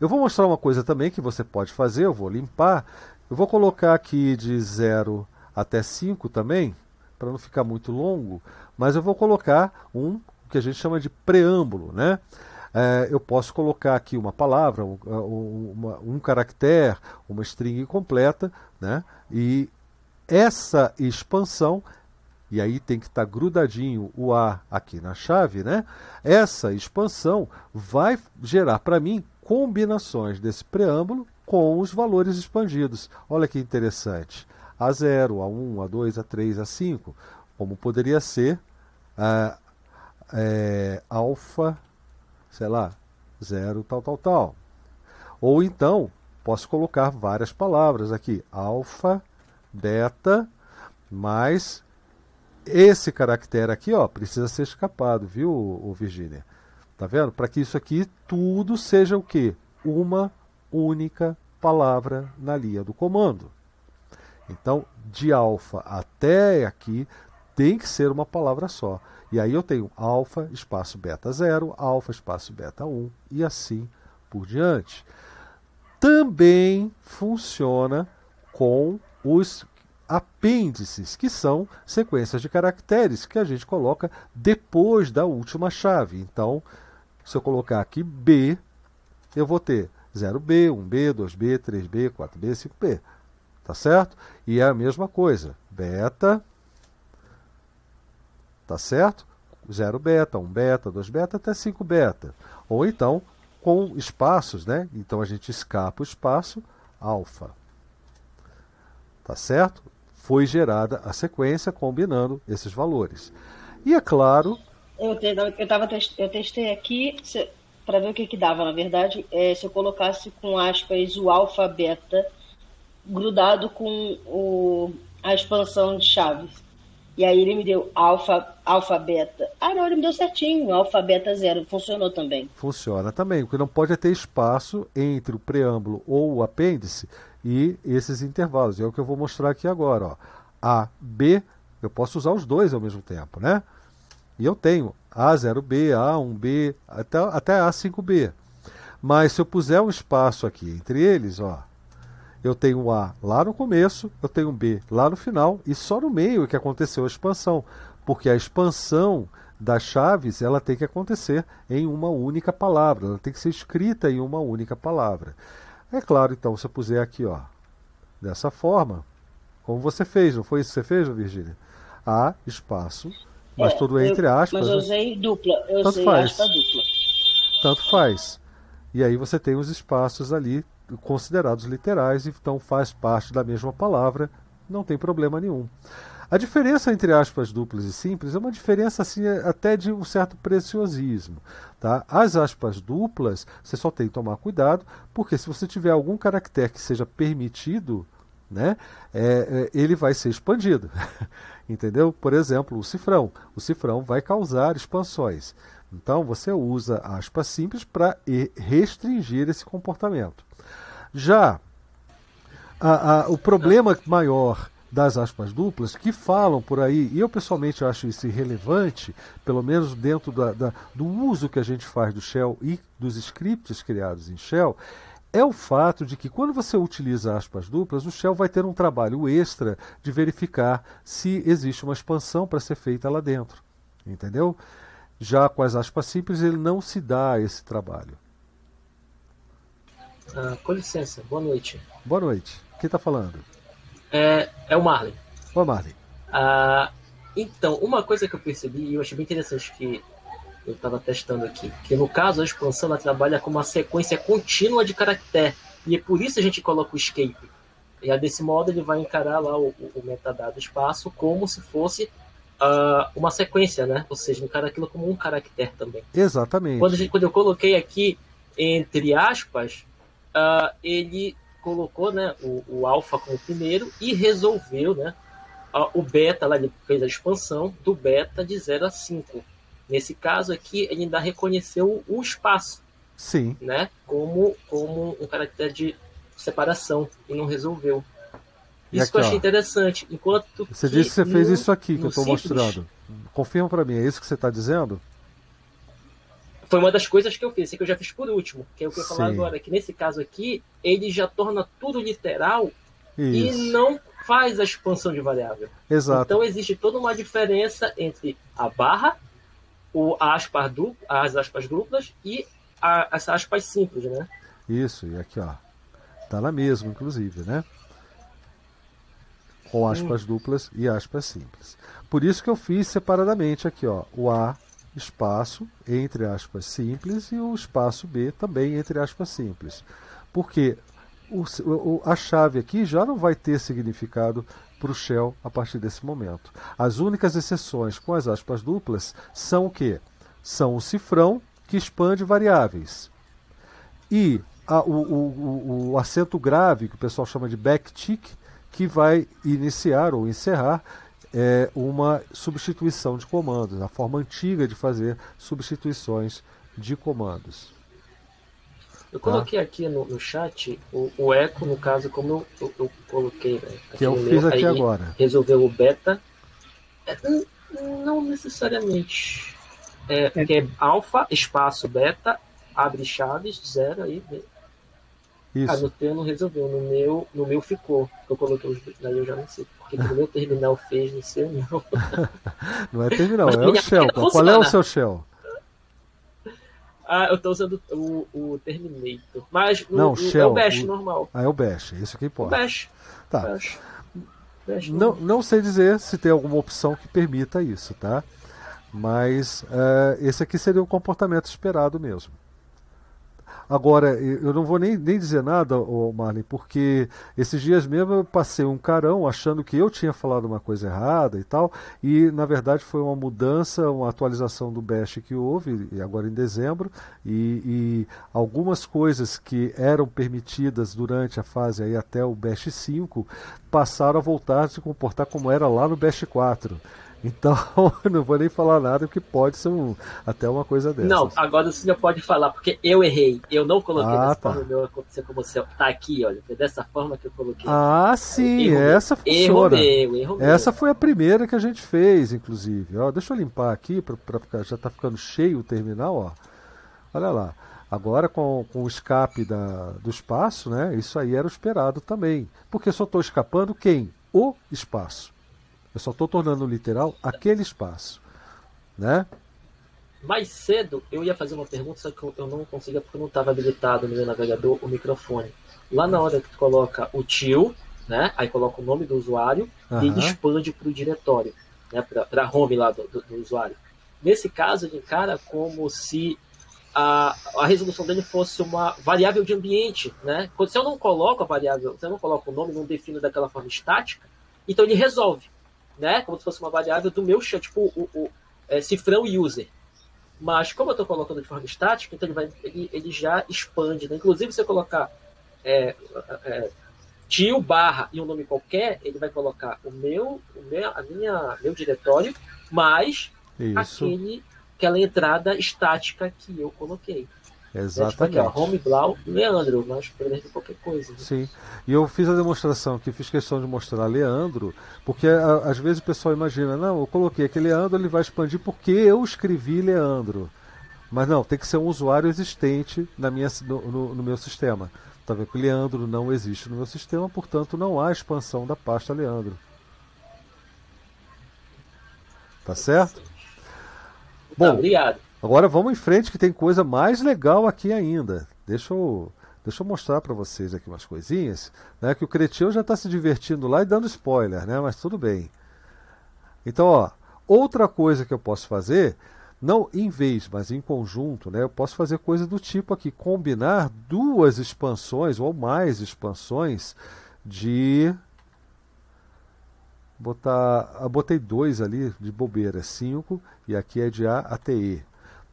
Eu vou mostrar uma coisa também que você pode fazer. Eu vou limpar. Eu vou colocar aqui de 0 até 5 também, para não ficar muito longo. Mas eu vou colocar um que a gente chama de preâmbulo. Né? é, eu posso colocar aqui uma palavra, é, um, uma, um caractere, uma string completa, né? E essa expansão e aí tem que estar tá grudadinho o A aqui na chave, né? Essa expansão vai gerar para mim combinações desse preâmbulo com os valores expandidos. Olha que interessante. A0, A1, A2, A3, A5, como poderia ser a, é, é, alfa, sei lá, zero tal, tal, tal. Ou então, posso colocar várias palavras aqui: alfa, beta, mais esse caractere aqui, ó, precisa ser escapado, viu, o Virginia? Tá vendo? Para que isso aqui tudo seja o quê? Uma única palavra na linha do comando. Então, de alfa até aqui tem que ser uma palavra só. E aí eu tenho alfa espaço beta 0, alfa espaço beta 1 e assim por diante. Também funciona com os apêndices, que são sequências de caracteres que a gente coloca depois da última chave. Então, se eu colocar aqui B, eu vou ter 0B, 1B, 2B, 3B, 4B, 5B. Tá certo? E é a mesma coisa. Beta, tá certo? 0 beta, 1 um beta, 2 beta, até 5 beta. Ou então com espaços, né? Então a gente escapa o espaço alfa. Tá certo? Foi gerada a sequência combinando esses valores. E é claro. Eu, te, eu, tava, eu testei aqui para ver o que, que dava, na verdade. É, se eu colocasse com aspas o alfa beta grudado com o, a expansão de chaves. E aí ele me deu alfa, alfa, beta. Ah, não, ele me deu certinho, alfa, beta zero. Funcionou também. Funciona também, porque não pode ter espaço entre o preâmbulo ou o apêndice e esses intervalos. É o que eu vou mostrar aqui agora. Ó. A, B, eu posso usar os dois ao mesmo tempo, né? E eu tenho A0B, A1B, até, até A5B. Mas se eu puser um espaço aqui entre eles, ó, eu tenho um A lá no começo, eu tenho um B lá no final e só no meio é que aconteceu a expansão, porque a expansão das chaves ela tem que acontecer em uma única palavra, ela tem que ser escrita em uma única palavra. É claro, então, se eu puser aqui, ó, dessa forma, como você fez, não foi isso que você fez, Virgínia? A, espaço, mas é, tudo é entre aspas. mas eu né? usei dupla, eu tanto usei faz. dupla. Tanto faz. E aí você tem os espaços ali considerados literais, então faz parte da mesma palavra, não tem problema nenhum. A diferença entre aspas duplas e simples é uma diferença assim, é, até de um certo preciosismo. Tá? As aspas duplas, você só tem que tomar cuidado, porque se você tiver algum caractere que seja permitido, né, é, é ele vai ser expandido. Entendeu? Por exemplo, o cifrão. O cifrão vai causar expansões. Então você usa aspas simples para restringir esse comportamento. Já a, a, o problema maior das aspas duplas que falam por aí, e eu pessoalmente acho isso irrelevante, pelo menos dentro da, da, do uso que a gente faz do Shell e dos scripts criados em Shell, é o fato de que quando você utiliza aspas duplas, o Shell vai ter um trabalho extra de verificar se existe uma expansão para ser feita lá dentro. Entendeu? Já com as aspas simples, ele não se dá a esse trabalho. Ah, com licença, boa noite. Boa noite. Quem está falando? É, é o Marley. Oi, Marley. Ah, então, uma coisa que eu percebi e eu achei bem interessante que eu estava testando aqui, que no caso a expansão ela trabalha com uma sequência contínua de caractere, e é por isso a gente coloca o escape. E desse modo ele vai encarar lá o, o metadado espaço como se fosse uh, uma sequência, né? Ou seja, encara aquilo como um caractere também. Exatamente. Quando, gente, quando eu coloquei aqui, entre aspas, uh, ele colocou né, o, o alfa como primeiro e resolveu né, uh, o beta, lá ele fez a expansão do beta de 0 a 5. Nesse caso aqui, ele ainda reconheceu o espaço. Sim. Né, como, como um caractere de separação e não resolveu. Isso aqui, que eu achei ó. interessante. Enquanto você disse que você fez isso aqui que eu estou mostrando. Confirma para mim, é isso que você está dizendo? Foi uma das coisas que eu fiz, que eu já fiz por último, que é o que eu falar agora, que nesse caso aqui, ele já torna tudo literal isso. e não faz a expansão de variável. Exato. Então existe toda uma diferença entre a barra, o, aspas du, as aspas duplas e a, as aspas simples, né? Isso, e aqui ó, tá lá mesmo, inclusive, né? com aspas hum. duplas e aspas simples. Por isso que eu fiz separadamente aqui, ó, o A espaço entre aspas simples e o espaço B também entre aspas simples. Porque o, o, a chave aqui já não vai ter significado para o shell a partir desse momento. As únicas exceções com as aspas duplas são o que? São o cifrão que expande variáveis. E a, o, o, o acento grave, que o pessoal chama de backtick, que vai iniciar ou encerrar é, uma substituição de comandos, a forma antiga de fazer substituições de comandos. Eu coloquei aqui no, no chat o, o, eco, no caso, como eu, eu, eu coloquei, né? Que eu fiz meu, aqui agora. Resolveu o beta. É, não necessariamente. É, é. é alfa, espaço, beta, abre chaves, zero aí, isso. Ah, no teu não resolveu, no meu, no meu ficou. Então, eu coloquei os dois, daí eu já não sei. Porque no meu terminal fez, não sei não. não é terminal, é o Shell. Qual é o seu Shell? Ah, eu tô usando o, o Terminator. Mas o, não, o, Shell, é o Bash o... normal. Ah, é o Bash, é isso que importa. O Bash. Tá. Bash não, não sei dizer se tem alguma opção que permita isso, tá? Mas uh, esse aqui seria o comportamento esperado mesmo. Agora, eu não vou nem, nem dizer nada, Marlin, Marley, porque esses dias mesmo eu passei um carão achando que eu tinha falado uma coisa errada e tal, e na verdade foi uma mudança, uma atualização do Bash que houve, agora em dezembro, e, e algumas coisas que eram permitidas durante a fase aí até o Bash 5 passaram a voltar a se comportar como era lá no Bash 4. Então, não vou nem falar nada, porque pode ser um, até uma coisa dessa. Não, agora o senhor pode falar, porque eu errei. Eu não coloquei ah, dessa tá. forma meu aconteceu com você. Tá aqui, olha. Foi é dessa forma que eu coloquei. Ah, sim, erro essa meu. funciona. Errou meu, meu. essa foi a primeira que a gente fez, inclusive. Ó, deixa eu limpar aqui, pra, pra, já tá ficando cheio o terminal, ó. Olha lá. Agora, com, com o escape da, do espaço, né? Isso aí era esperado também. Porque só estou escapando quem? O espaço. Eu só estou tornando literal aquele espaço, né? Mais cedo eu ia fazer uma pergunta, só que eu não conseguia porque eu não estava habilitado no meu navegador o microfone. Lá na hora que tu coloca o tio, né? Aí coloca o nome do usuário uhum. e ele expande para o diretório, né? Para a home lá do, do, do, usuário. Nesse caso, ele encara como se a, a resolução dele fosse uma variável de ambiente, né? Quando se eu não coloco a variável, se eu não coloco o nome, não defino daquela forma estática, então ele resolve né? Como se fosse uma variável do meu chão, tipo o, o é, cifrão user. Mas como eu estou colocando de forma estática, então ele, vai, ele, ele já expande. Né? Inclusive, se eu colocar é, é, tio barra e um nome qualquer, ele vai colocar o meu, o meu, a minha, meu diretório, mais Isso. aquele, aquela entrada estática que eu coloquei. Exatamente. É, tipo aqui, ó, Home Blau, Leandro, mas exemplo qualquer coisa. Né? Sim. E eu fiz a demonstração que fiz questão de mostrar Leandro, porque a, às vezes o pessoal imagina, não, eu coloquei aqui Leandro, ele vai expandir porque eu escrevi Leandro. Mas não, tem que ser um usuário existente na minha, no, no, no meu sistema. Tá vendo que Leandro não existe no meu sistema, portanto não há expansão da pasta Leandro. Tá certo? Tá, Bom, obrigado. Agora vamos em frente que tem coisa mais legal aqui ainda. Deixa eu, deixa eu mostrar para vocês aqui umas coisinhas, né, que o Cretinho já está se divertindo lá e dando spoiler, né, mas tudo bem. Então, ó, outra coisa que eu posso fazer, não em vez, mas em conjunto, né, eu posso fazer coisa do tipo aqui, combinar duas expansões ou mais expansões de botar, ah, botei dois ali de bobeira, 5, e aqui é de A até E,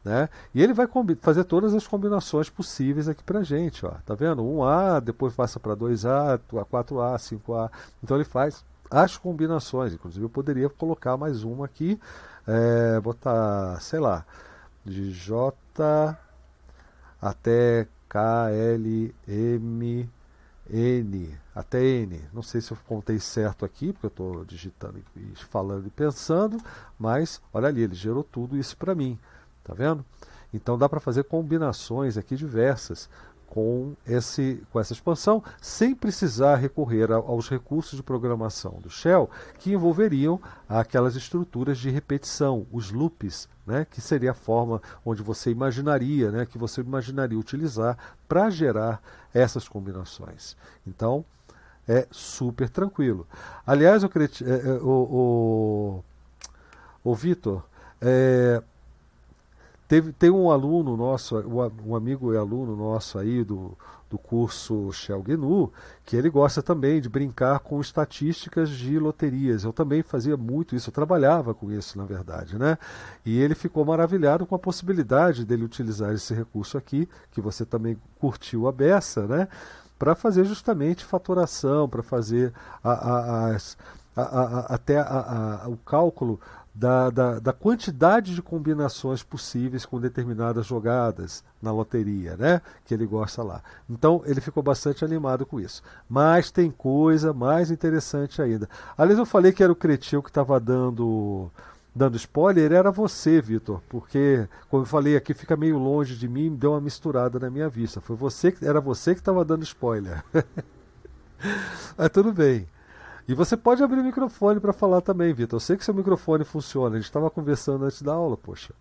né? E ele vai fazer todas as combinações possíveis aqui para gente, ó. Tá vendo? 1A, depois passa para 2A, 4A, 5A. Então ele faz as combinações. Inclusive eu poderia colocar mais uma aqui, é, botar, sei lá, de J até K, L, M, N, até N. Não sei se eu contei certo aqui, porque eu estou digitando e falando e pensando, mas olha ali, ele gerou tudo isso para mim. Tá vendo? Então dá para fazer combinações aqui diversas com, esse, com essa expansão, sem precisar recorrer aos recursos de programação do Shell, que envolveriam aquelas estruturas de repetição, os loops, né, que seria a forma onde você imaginaria, né, que você imaginaria utilizar para gerar essas combinações. Então, é super tranquilo. Aliás, o, é, é, o, o, o Vitor, é, Teve, tem um aluno nosso, um amigo e aluno nosso aí do, do curso Shell GNU, que ele gosta também de brincar com estatísticas de loterias. Eu também fazia muito isso, eu trabalhava com isso, na verdade. Né? E ele ficou maravilhado com a possibilidade dele utilizar esse recurso aqui, que você também curtiu a beça, né? para fazer justamente faturação, para fazer a, a, a, até o cálculo da, da, da, quantidade de combinações possíveis com determinadas jogadas na loteria, né? Que ele gosta lá. Então ele ficou bastante animado com isso. Mas tem coisa mais interessante ainda. Aliás, eu falei que era o Cretil que estava dando dando spoiler, era você, Vitor, porque, como eu falei, aqui fica meio longe de mim, deu uma misturada na minha vista. Foi você que era você que estava dando spoiler. Mas tudo bem. E você pode abrir o microfone para falar também, Vitor. Eu sei que seu microfone funciona. A gente estava conversando antes da aula, poxa.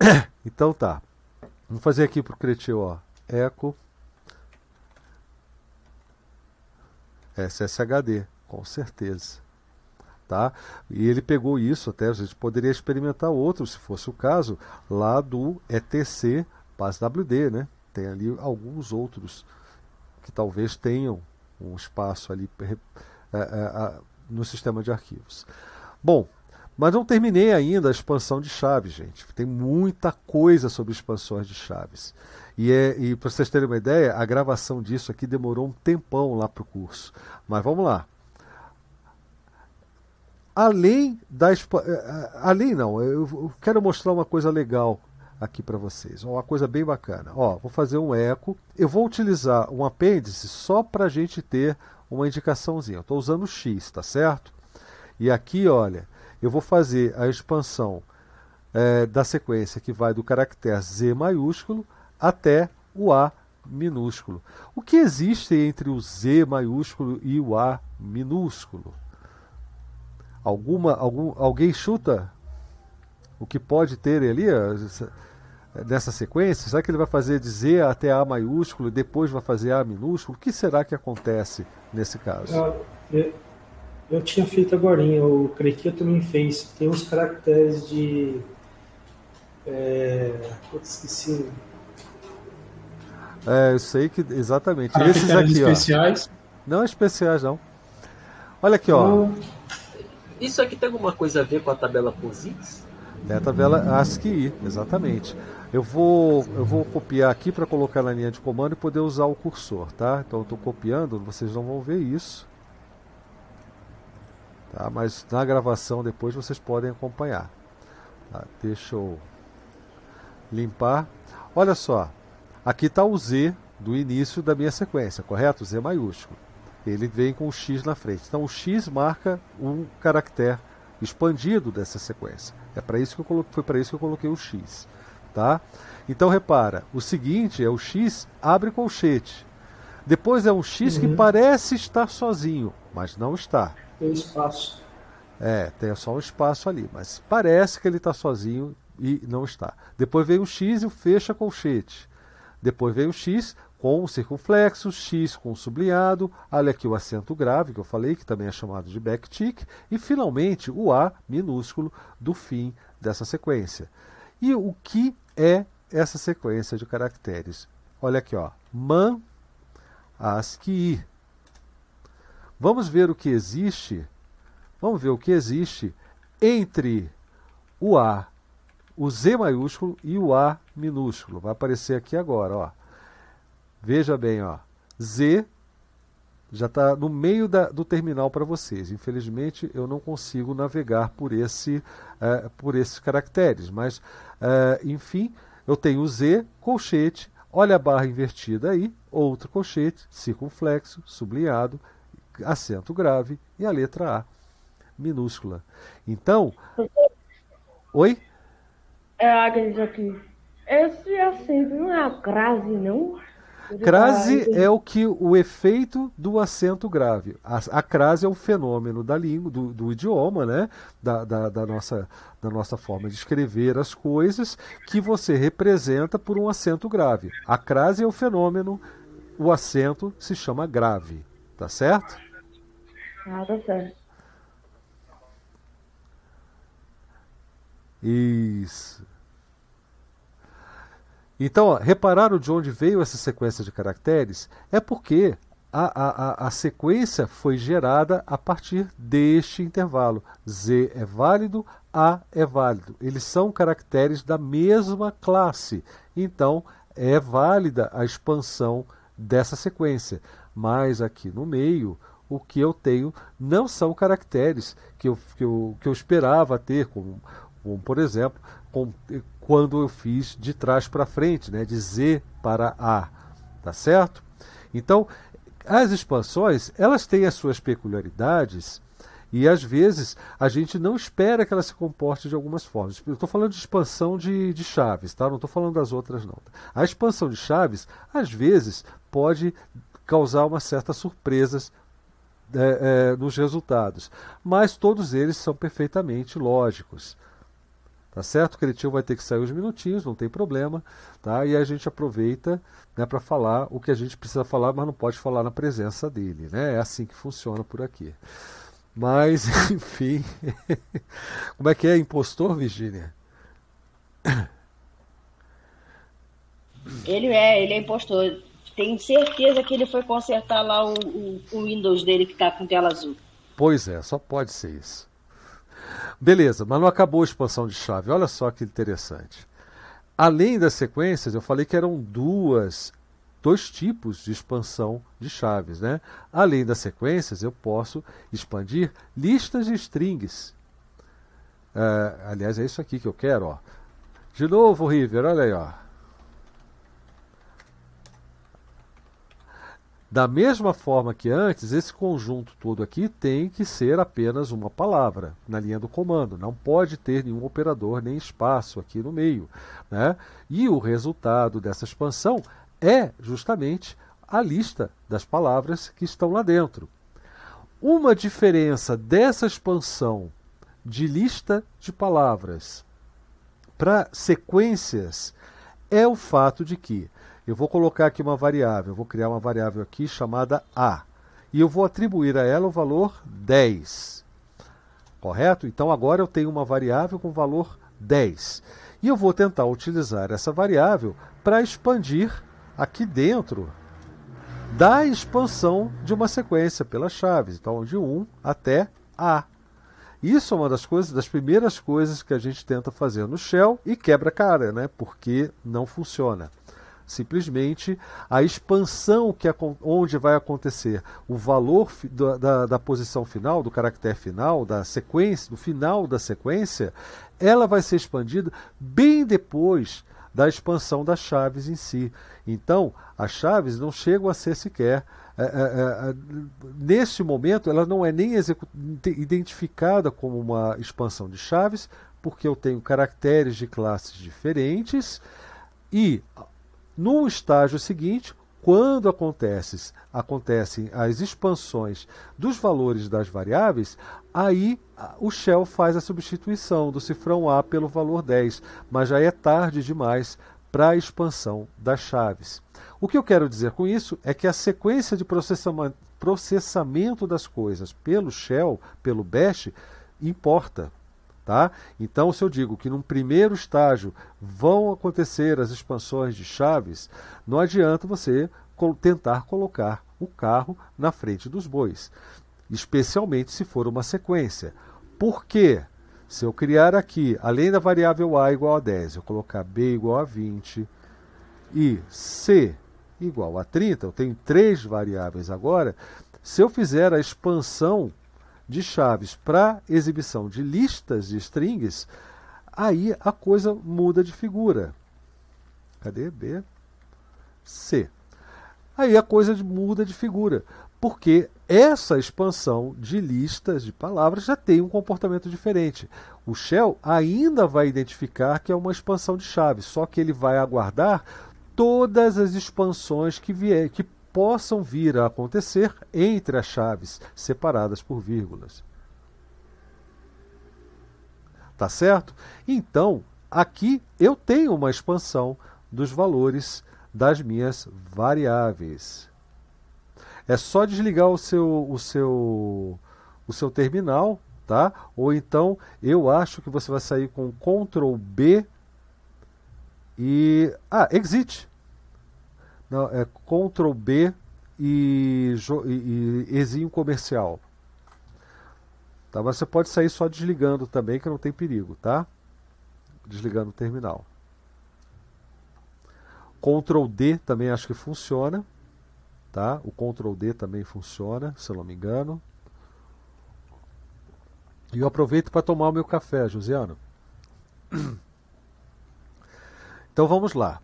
Então tá. Vamos fazer aqui pro Cretil, ó. Eco. SSHD, com certeza. Tá? E ele pegou isso até, a gente poderia experimentar outro, se fosse o caso, lá do ETC PassWD, né? Tem ali alguns outros que talvez tenham um espaço ali é, é, no sistema de arquivos. Bom, mas não terminei ainda a expansão de chaves, gente. Tem muita coisa sobre expansões de chaves. E, é, e para vocês terem uma ideia, a gravação disso aqui demorou um tempão lá para o curso. Mas vamos lá. Além da. É, além não, eu quero mostrar uma coisa legal aqui para vocês. Uma coisa bem bacana. Ó, vou fazer um eco. Eu vou utilizar um apêndice só para a gente ter uma indicaçãozinha. Eu estou usando X, tá certo? E aqui, olha, eu vou fazer a expansão é, da sequência que vai do caractere Z maiúsculo até o A minúsculo. O que existe entre o Z maiúsculo e o A minúsculo? Alguma, algum, alguém chuta o que pode ter ali? nessa sequência? Será que ele vai fazer dizer até A maiúsculo e depois vai fazer A minúsculo? O que será que acontece nesse caso? Eu, eu tinha feito agora, o Crequia também fez. Tem uns caracteres de. É, putz, esqueci. É, eu sei que exatamente. Esses aqui, especiais? Ó. Não especiais, não. Olha aqui, ó. Então, Isso aqui tem alguma coisa a ver com a tabela POSIX? É a tabela ASCII, exatamente. Eu vou, eu vou copiar aqui para colocar na linha de comando e poder usar o cursor, tá? Então eu estou copiando, vocês não vão ver isso. Tá? Mas na gravação depois vocês podem acompanhar. Tá? Deixa eu limpar. Olha só, aqui está o Z do início da minha sequência, correto? Z maiúsculo. Ele vem com o X na frente. Então o X marca um caractere expandido dessa sequência. É para isso que eu coloquei, foi para isso que eu coloquei o X tá? Então repara, o seguinte é o X abre colchete. Depois é um X uhum. que parece estar sozinho, mas não está. Tem espaço. É, tem só um espaço ali, mas parece que ele está sozinho e não está. Depois vem o X e o fecha colchete. Depois vem o X com o circunflexo, X com o sublinhado, olha aqui o acento grave que eu falei, que também é chamado de backtick, e finalmente o A minúsculo do fim dessa sequência. E o que é essa sequência de caracteres? Olha aqui, ó, man ASCII. Vamos ver o que existe. Vamos ver o que existe entre o A, o Z maiúsculo e o A minúsculo. Vai aparecer aqui agora, ó. Veja bem, ó. Z já está no meio da, do terminal para vocês. Infelizmente, eu não consigo navegar por, esse, uh, por esses caracteres, mas, uh, enfim, eu tenho o Z, colchete, olha a barra invertida aí, outro colchete, circunflexo, sublinhado, acento grave e a letra A, minúscula. Então. Oi? É, Agnes aqui. Esse acento não é a crase, não? Crase é o que o efeito do acento grave. A, a crase é um fenômeno da língua, do, do idioma, né? Da, da, da, nossa, da nossa forma de escrever as coisas que você representa por um acento grave. A crase é o fenômeno, o acento se chama grave, tá certo? Ah, tá certo. Isso. Então, ó, repararam de onde veio essa sequência de caracteres? É porque a, a, a, sequência foi gerada a partir deste intervalo. Z é válido, A é válido. Eles são caracteres da mesma classe. Então, é válida a expansão dessa sequência. Mas aqui no meio, o que eu tenho não são caracteres que eu, que eu, que eu esperava ter, como como, por exemplo, com, quando eu fiz de trás para frente, né? de Z para A. Tá certo? Então, as expansões, elas têm as suas peculiaridades e às vezes a gente não espera que ela se comporte de algumas formas. Eu estou falando de expansão de, de chaves, tá? Não estou falando das outras, não. A expansão de chaves, às vezes, pode causar uma certa surpresa é, é, nos resultados, mas todos eles são perfeitamente lógicos. Tá certo? O Cretinho vai ter que sair uns minutinhos, não tem problema, tá? E a gente aproveita né, para falar o que a gente precisa falar, mas não pode falar na presença dele, né? É assim que funciona por aqui. Mas, enfim. Como é que é? Impostor, Virginia? Ele é, ele é impostor. Tenho certeza que ele foi consertar lá o, o, o Windows dele que tá com tela azul. Pois é, só pode ser isso. Beleza, mas não acabou a expansão de chave. Olha só que interessante. Além das sequências, eu falei que eram duas, dois tipos de expansão de chaves. Né? Além das sequências, eu posso expandir listas de strings. Uh, aliás, é isso aqui que eu quero. Ó. De novo, River, olha aí. Ó. Da mesma forma que antes, esse conjunto todo aqui tem que ser apenas uma palavra na linha do comando, não pode ter nenhum operador nem espaço aqui no meio. Né? E o resultado dessa expansão é justamente a lista das palavras que estão lá dentro. Uma diferença dessa expansão de lista de palavras para sequências é o fato de que eu vou colocar aqui uma variável, vou criar uma variável aqui chamada A. E eu vou atribuir a ela o valor 10. Correto? Então agora eu tenho uma variável com valor 10. E eu vou tentar utilizar essa variável para expandir aqui dentro da expansão de uma sequência pelas chaves, então de 1 até A. Isso é uma das coisas, das primeiras coisas que a gente tenta fazer no shell e quebra cara, né? Porque não funciona simplesmente a expansão que onde vai acontecer o valor da, da, da, posição final, do caractere final, da sequência, do final da sequência, ela vai ser expandida bem depois da expansão das chaves em si. Então, as chaves não chegam a ser sequer. É, é, é, é neste momento, ela não é nem identificada como uma expansão de chaves, porque eu tenho caracteres de classes diferentes e no estágio seguinte, quando acontece, acontecem as expansões dos valores das variáveis, aí o Shell faz a substituição do cifrão A pelo valor 10, mas já é tarde demais para a expansão das chaves. O que eu quero dizer com isso é que a sequência de processamento das coisas pelo Shell, pelo Bash, importa. Tá? Então, se eu digo que num primeiro estágio vão acontecer as expansões de chaves, não adianta você tentar colocar o carro na frente dos bois, especialmente se for uma sequência. Por quê? Se eu criar aqui, além da variável a igual a 10, eu colocar b igual a 20 e c igual a 30, eu tenho três variáveis agora. Se eu fizer a expansão de chaves para exibição de listas de strings, aí a coisa muda de figura. Cadê? B. C. Aí a coisa muda de figura, porque essa expansão de listas de palavras já tem um comportamento diferente. O shell ainda vai identificar que é uma expansão de chaves, só que ele vai aguardar todas as expansões que vier, que possam vir a acontecer entre as chaves separadas por vírgulas. Tá certo? Então, aqui eu tenho uma expansão dos valores das minhas variáveis. É só desligar o seu, o seu, o seu terminal, tá? Ou então eu acho que você vai sair com Ctrl B e ah, exit. Não, é Ctrl B e, e, e exinho comercial. Tá, mas você pode sair só desligando também, que não tem perigo, tá? Desligando o terminal. Ctrl D também acho que funciona, tá? O Ctrl D também funciona, se eu não me engano. E eu aproveito para tomar o meu café, Josiano. Então vamos lá.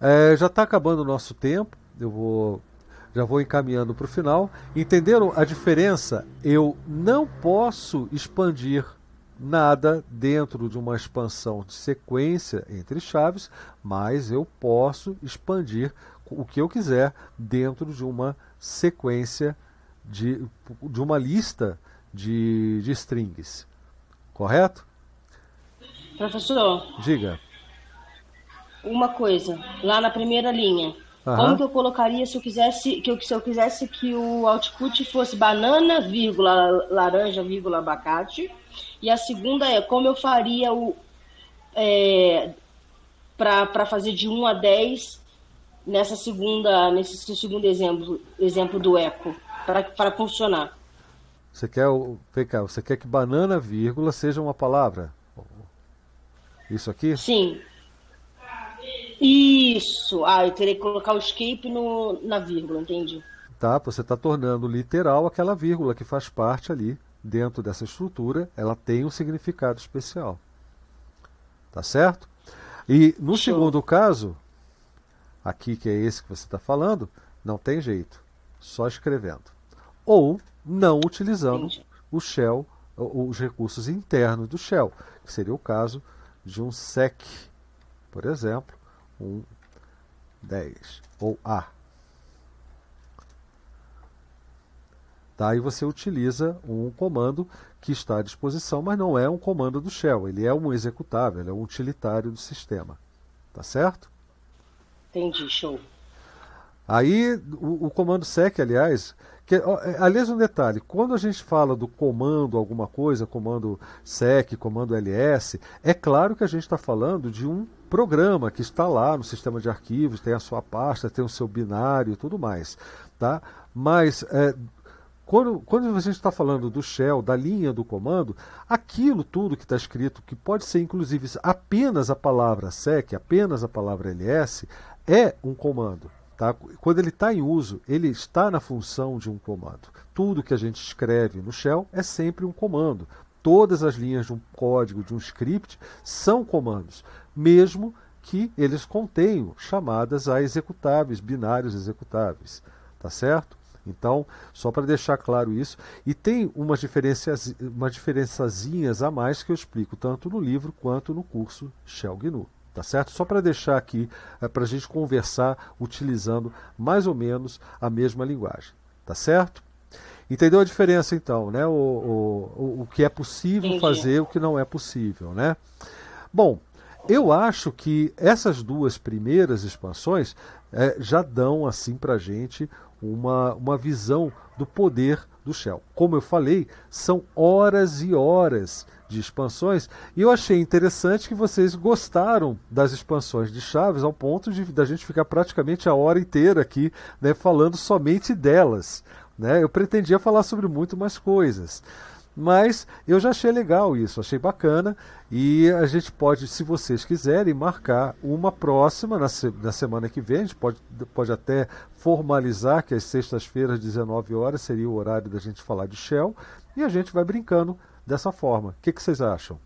É, já está acabando o nosso tempo, eu vou já vou encaminhando para o final. Entenderam a diferença? Eu não posso expandir nada dentro de uma expansão de sequência entre chaves, mas eu posso expandir o que eu quiser dentro de uma sequência de, de uma lista de, de strings. Correto? Professor. Diga uma coisa, lá na primeira linha. Uhum. Como que eu colocaria se eu quisesse que eu, se eu quisesse que o output fosse banana, vírgula, laranja, vírgula, abacate? E a segunda é como eu faria o é, para fazer de 1 a 10 nessa segunda nesse segundo exemplo exemplo do eco para funcionar. Você quer o PK, você quer que banana, vírgula seja uma palavra? Isso aqui? Sim. Isso. Ah, eu terei que colocar o escape no, na vírgula, entendi. Tá, você está tornando literal aquela vírgula que faz parte ali, dentro dessa estrutura, ela tem um significado especial. Tá certo? E no Show. segundo caso, aqui que é esse que você está falando, não tem jeito. Só escrevendo. Ou não utilizando entendi. o shell, os recursos internos do shell, que seria o caso de um sec, por exemplo, um, dez ou A. Daí tá, você utiliza um comando que está à disposição, mas não é um comando do shell, ele é um executável, ele é um utilitário do sistema. Tá certo? Entendi, show. Aí o, o comando sec, aliás, que, é, aliás, um detalhe: quando a gente fala do comando alguma coisa, comando SEC, comando LS, é claro que a gente está falando de um programa que está lá no sistema de arquivos, tem a sua pasta, tem o seu binário e tudo mais. Tá? Mas é, quando, quando a gente está falando do shell, da linha do comando, aquilo tudo que está escrito, que pode ser inclusive apenas a palavra sec, apenas a palavra ls, é um comando. Tá? Quando ele está em uso, ele está na função de um comando. Tudo que a gente escreve no shell é sempre um comando. Todas as linhas de um código, de um script, são comandos, mesmo que eles contenham chamadas a executáveis, binários executáveis. Tá certo? Então, só para deixar claro isso. E tem umas, diferenças, umas diferençazinhas a mais que eu explico tanto no livro quanto no curso Shell GNU tá certo? Só para deixar aqui, é, eh, para a gente conversar utilizando mais ou menos a mesma linguagem, tá certo? Entendeu a diferença então, né? O, o, o que é possível Entendi. fazer, o que não é possível, né? Bom, eu acho que essas duas primeiras expansões é, já dão assim para a gente uma, uma visão do poder do Shell. Como eu falei, são horas e horas de expansões. E eu achei interessante que vocês gostaram das expansões de Chaves ao ponto de da gente ficar praticamente a hora inteira aqui, né, falando somente delas. Né? Eu pretendia falar sobre muito mais coisas. Mas eu já achei legal isso, achei bacana. E a gente pode, se vocês quiserem, marcar uma próxima na, se, na semana que vem. A gente pode, pode até formalizar que às sextas-feiras, 19 horas, seria o horário da gente falar de Shell. E a gente vai brincando dessa forma. O que, que vocês acham?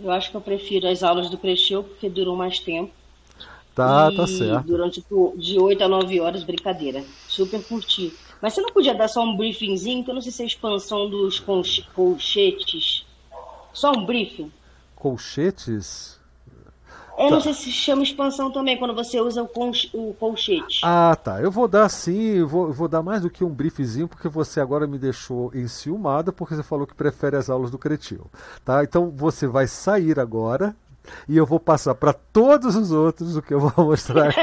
Eu acho que eu prefiro as aulas do Precheu porque duram mais tempo. Tá, tá e tá certo. Durante tipo, de 8 a 9 horas, brincadeira. Super curti. Mas você não podia dar só um briefingzinho, que eu não sei se é a expansão dos colchetes. Só um briefing. Colchetes? Eu é, tá. não sei se chama expansão também, quando você usa o, conch, o colchete. Ah, tá. Eu vou dar sim, vou, vou dar mais do que um briefzinho, porque você agora me deixou enciumada, porque você falou que prefere as aulas do Cretio. Tá? Então você vai sair agora, e eu vou passar para todos os outros o que eu vou mostrar.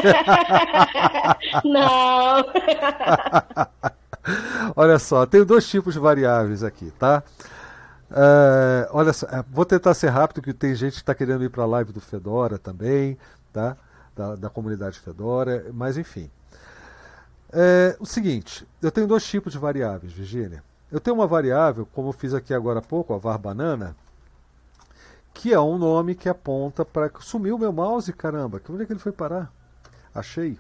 Não. Olha só, tem dois tipos de variáveis aqui, tá? Uh, olha só, é, vou tentar ser rápido, que tem gente que está querendo ir para a live do Fedora também, tá? Da, da comunidade Fedora, mas enfim. É, o seguinte, eu tenho dois tipos de variáveis, Virginia. Eu tenho uma variável, como eu fiz aqui agora há pouco, a var banana, que é um nome que aponta para. Sumiu meu mouse, caramba, onde é que ele foi parar? Achei.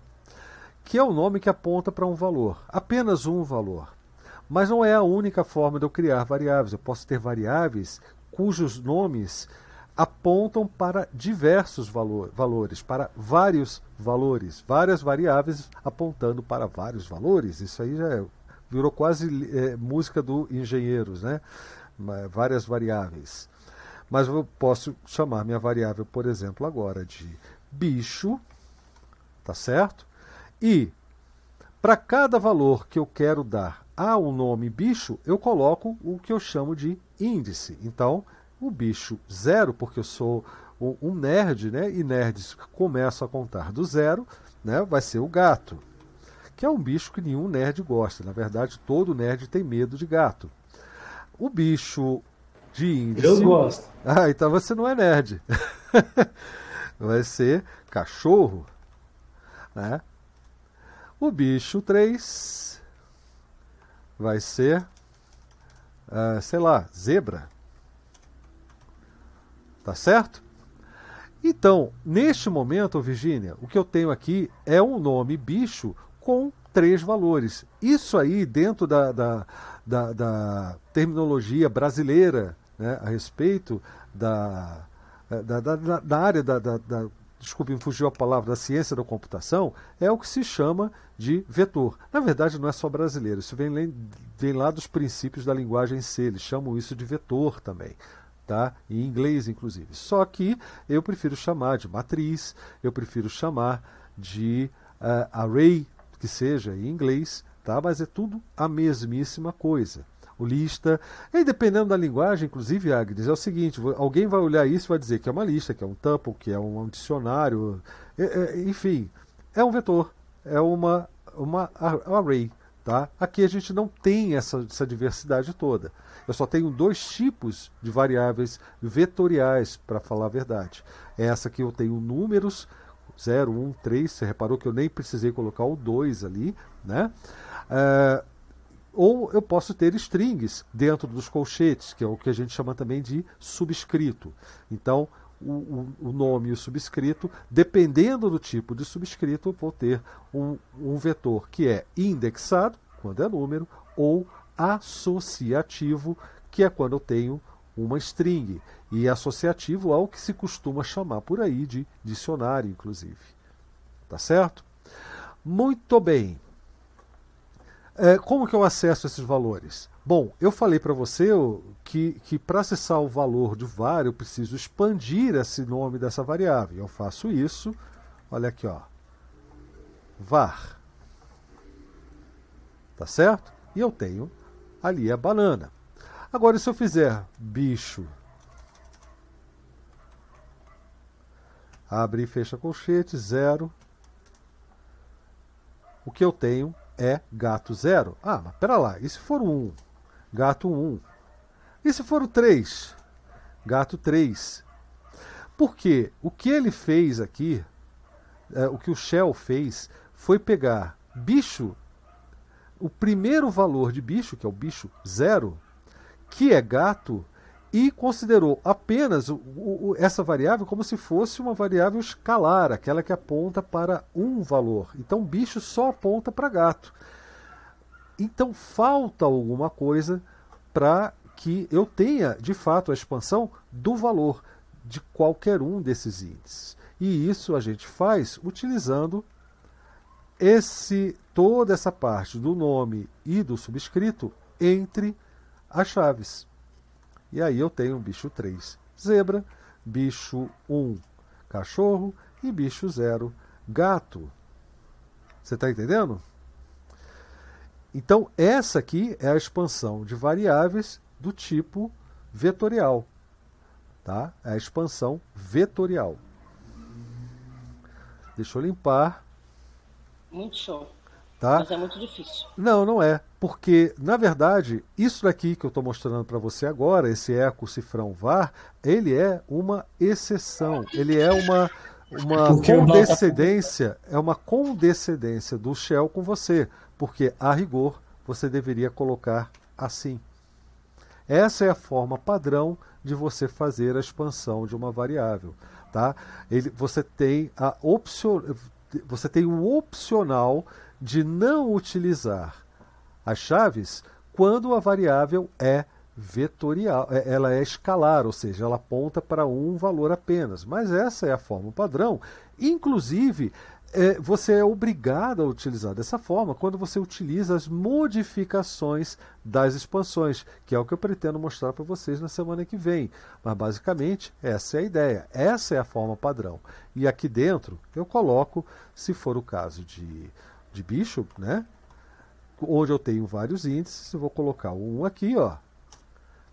Que é um nome que aponta para um valor, apenas um valor. Mas não é a única forma de eu criar variáveis. Eu posso ter variáveis cujos nomes apontam para diversos valor, valores, para vários valores, várias variáveis apontando para vários valores. Isso aí já é, virou quase é, música do engenheiros, né? Várias variáveis. Mas eu posso chamar minha variável, por exemplo, agora de bicho, tá certo? E para cada valor que eu quero dar a o um nome bicho, eu coloco o que eu chamo de índice. Então, o bicho zero, porque eu sou um nerd, né? E nerds começam a contar do zero, né? Vai ser o gato, que é um bicho que nenhum nerd gosta. Na verdade, todo nerd tem medo de gato. O bicho de índice. Eu gosto. Ah, então você não é nerd. Vai ser cachorro, né? O bicho 3 vai ser, uh, sei lá, zebra. Tá certo? Então, neste momento, Virginia, o que eu tenho aqui é um nome bicho com três valores. Isso aí, dentro da, da, da, da terminologia brasileira né, a respeito da, da, da, da área da, desculpe, fugiu a palavra, da ciência da computação, é o que se chama de vetor. Na verdade, não é só brasileiro, isso vem, vem lá dos princípios da linguagem C, eles chamam isso de vetor também. Tá? Em inglês, inclusive. Só que eu prefiro chamar de matriz, eu prefiro chamar de uh, array, que seja em inglês, tá? mas é tudo a mesmíssima coisa lista. E dependendo da linguagem, inclusive, Agnes, é o seguinte: alguém vai olhar isso e vai dizer que é uma lista, que é um tuple, que é um, dicionário, é, é, enfim, é um vetor, é uma, uma array. Tá? Aqui a gente não tem essa, essa diversidade toda. Eu só tenho dois tipos de variáveis vetoriais, para falar a verdade. É essa aqui eu tenho números 0, 1, 3. Você reparou que eu nem precisei colocar o 2 ali, né? ou eu posso ter strings dentro dos colchetes, que é o que a gente chama também de subscrito. Então, o, o nome e o subscrito, dependendo do tipo de subscrito, vou ter um, um vetor que é indexado, quando é número, ou associativo, que é quando eu tenho uma string, e associativo é o que se costuma chamar por aí de dicionário, inclusive. Tá certo? Muito bem. É, como que eu acesso esses valores? Bom, eu falei para você que, que para acessar o valor de var eu preciso expandir esse nome dessa variável. Eu faço isso, olha aqui, ó, var. Tá certo? E eu tenho ali a banana. Agora, se eu fizer bicho, abre e fecha colchete, zero, o que eu tenho é gato zero. Ah, mas pera lá, e se for o 1? Gato 1. E se for o 3? Gato 3. Porque o que ele fez aqui, é, o que o Shell fez, foi pegar bicho, o primeiro valor de bicho, que é o bicho zero, que é gato, e considerou apenas o, o, essa variável como se fosse uma variável escalar, aquela que aponta para um valor. Então, bicho só aponta para gato. Então, falta alguma coisa para que eu tenha, de fato, a expansão do valor de qualquer um desses índices. E isso a gente faz utilizando esse toda essa parte do nome e do subscrito entre as chaves. E aí eu tenho bicho 3, zebra, bicho 1, cachorro e bicho 0, gato. Você está entendendo? Então, essa aqui é a expansão de variáveis do tipo vetorial. Tá? É a expansão vetorial. Deixa eu limpar. Muito show. Tá? Mas é muito difícil. Não, não é. Porque, na verdade, isso daqui que eu estou mostrando para você agora, esse eco cifrão VAR, ele é uma exceção. Ele é uma, uma é tá condescendência, é uma condescendência do Shell com você. Porque, a rigor, você deveria colocar assim. Essa é a forma padrão de você fazer a expansão de uma variável. Tá? Ele, você tem a opcio, você tem o opcional de não utilizar as chaves quando a variável é vetorial, é, ela é escalar, ou seja, ela aponta para um valor apenas. Mas essa é a forma padrão. Inclusive, é, você é obrigado a utilizar dessa forma quando você utiliza as modificações das expansões, que é o que eu pretendo mostrar para vocês na semana que vem. Mas basicamente, essa é a ideia, essa é a forma padrão. E aqui dentro eu coloco, se for o caso de de bicho, né? Onde eu tenho vários índices, eu vou colocar um aqui, ó.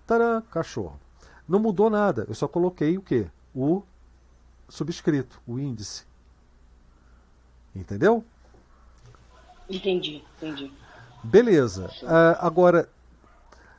Tarã, cachorro. Não mudou nada, eu só coloquei o quê? O subscrito, o índice. Entendeu? Entendi, entendi. Beleza. Uh, agora,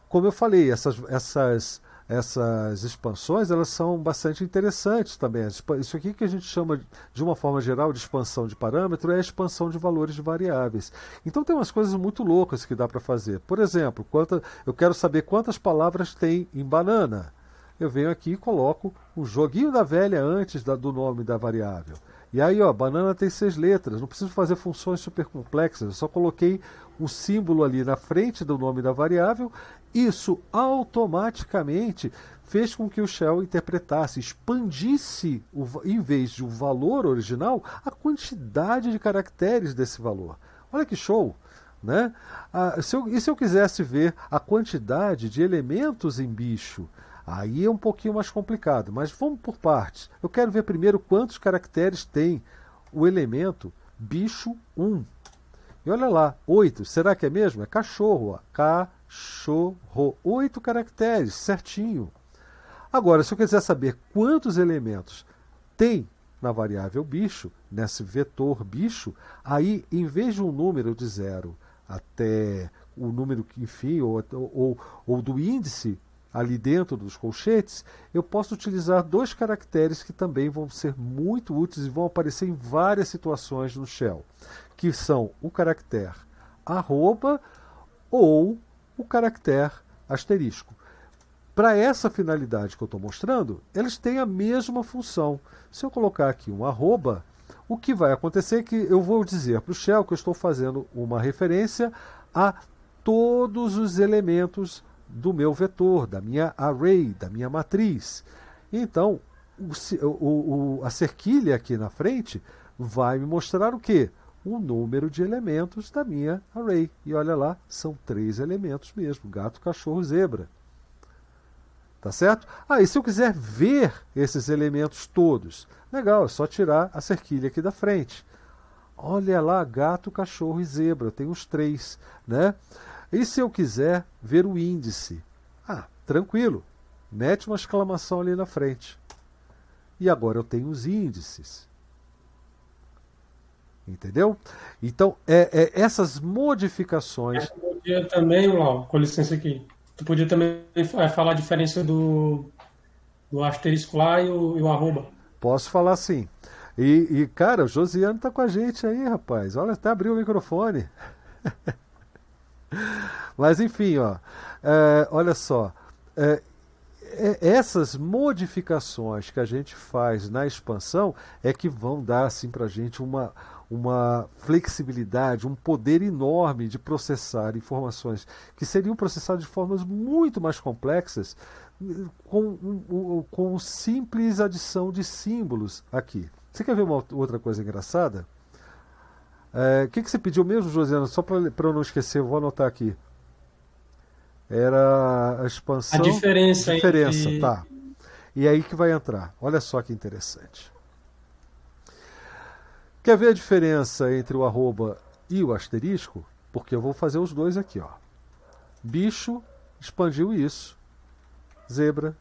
como eu falei, essas, essas essas expansões elas são bastante interessantes também. Isso aqui que a gente chama, de uma forma geral, de expansão de parâmetro é a expansão de valores de variáveis. Então tem umas coisas muito loucas que dá para fazer. Por exemplo, quanta, eu quero saber quantas palavras tem em banana. Eu venho aqui e coloco o um joguinho da velha antes da, do nome da variável. E aí, ó, banana tem seis letras, não preciso fazer funções super complexas, eu só coloquei um símbolo ali na frente do nome da variável isso automaticamente fez com que o Shell interpretasse, expandisse, o, em vez de o valor original, a quantidade de caracteres desse valor. Olha que show! Né? Ah, se eu, e se eu quisesse ver a quantidade de elementos em bicho? Aí é um pouquinho mais complicado, mas vamos por partes. Eu quero ver primeiro quantos caracteres tem o elemento bicho 1. E olha lá, 8. Será que é mesmo? É cachorro. Ó. K Cachorro. Oito caracteres, certinho. Agora, se eu quiser saber quantos elementos tem na variável bicho, nesse vetor bicho, aí em vez de um número de zero até o número que enfim, ou, ou, ou do índice ali dentro dos colchetes, eu posso utilizar dois caracteres que também vão ser muito úteis e vão aparecer em várias situações no shell, que são o caractere arroba ou o caractere asterisco. Para essa finalidade que eu estou mostrando, eles têm a mesma função. Se eu colocar aqui um arroba, o que vai acontecer é que eu vou dizer para o shell que eu estou fazendo uma referência a todos os elementos do meu vetor, da minha array, da minha matriz. Então, o, o, a cerquilha aqui na frente vai me mostrar o que? o número de elementos da minha array. E olha lá, são três elementos mesmo: gato, cachorro, zebra. Tá certo? ah e se eu quiser ver esses elementos todos, legal, é só tirar a cerquilha aqui da frente. Olha lá, gato, cachorro e zebra, tem os três, né? E se eu quiser ver o índice? Ah, tranquilo, mete uma exclamação ali na frente. E agora eu tenho os índices. Entendeu? Então, é, é essas modificações. Tu é, podia também, Lau, com licença aqui. Tu podia também é, falar a diferença do, do asterisco lá e o, e o arroba. Posso falar sim. E, e, cara, o Josiano tá com a gente aí, rapaz. Olha, até abriu o microfone. Mas enfim, ó, é, olha só. É, é, essas modificações que a gente faz na expansão é que vão dar assim, para a gente uma, uma flexibilidade, um poder enorme de processar informações que seriam processadas de formas muito mais complexas com, com simples adição de símbolos aqui. Você quer ver uma outra coisa engraçada? É, o que, que você pediu mesmo, Josiana? Só para eu não esquecer, eu vou anotar aqui. Era a expansão. A diferença, diferença entre... tá. E aí que vai entrar. Olha só que interessante. Quer ver a diferença entre o arroba e o asterisco? Porque eu vou fazer os dois aqui. Ó. Bicho expandiu isso. Zebra,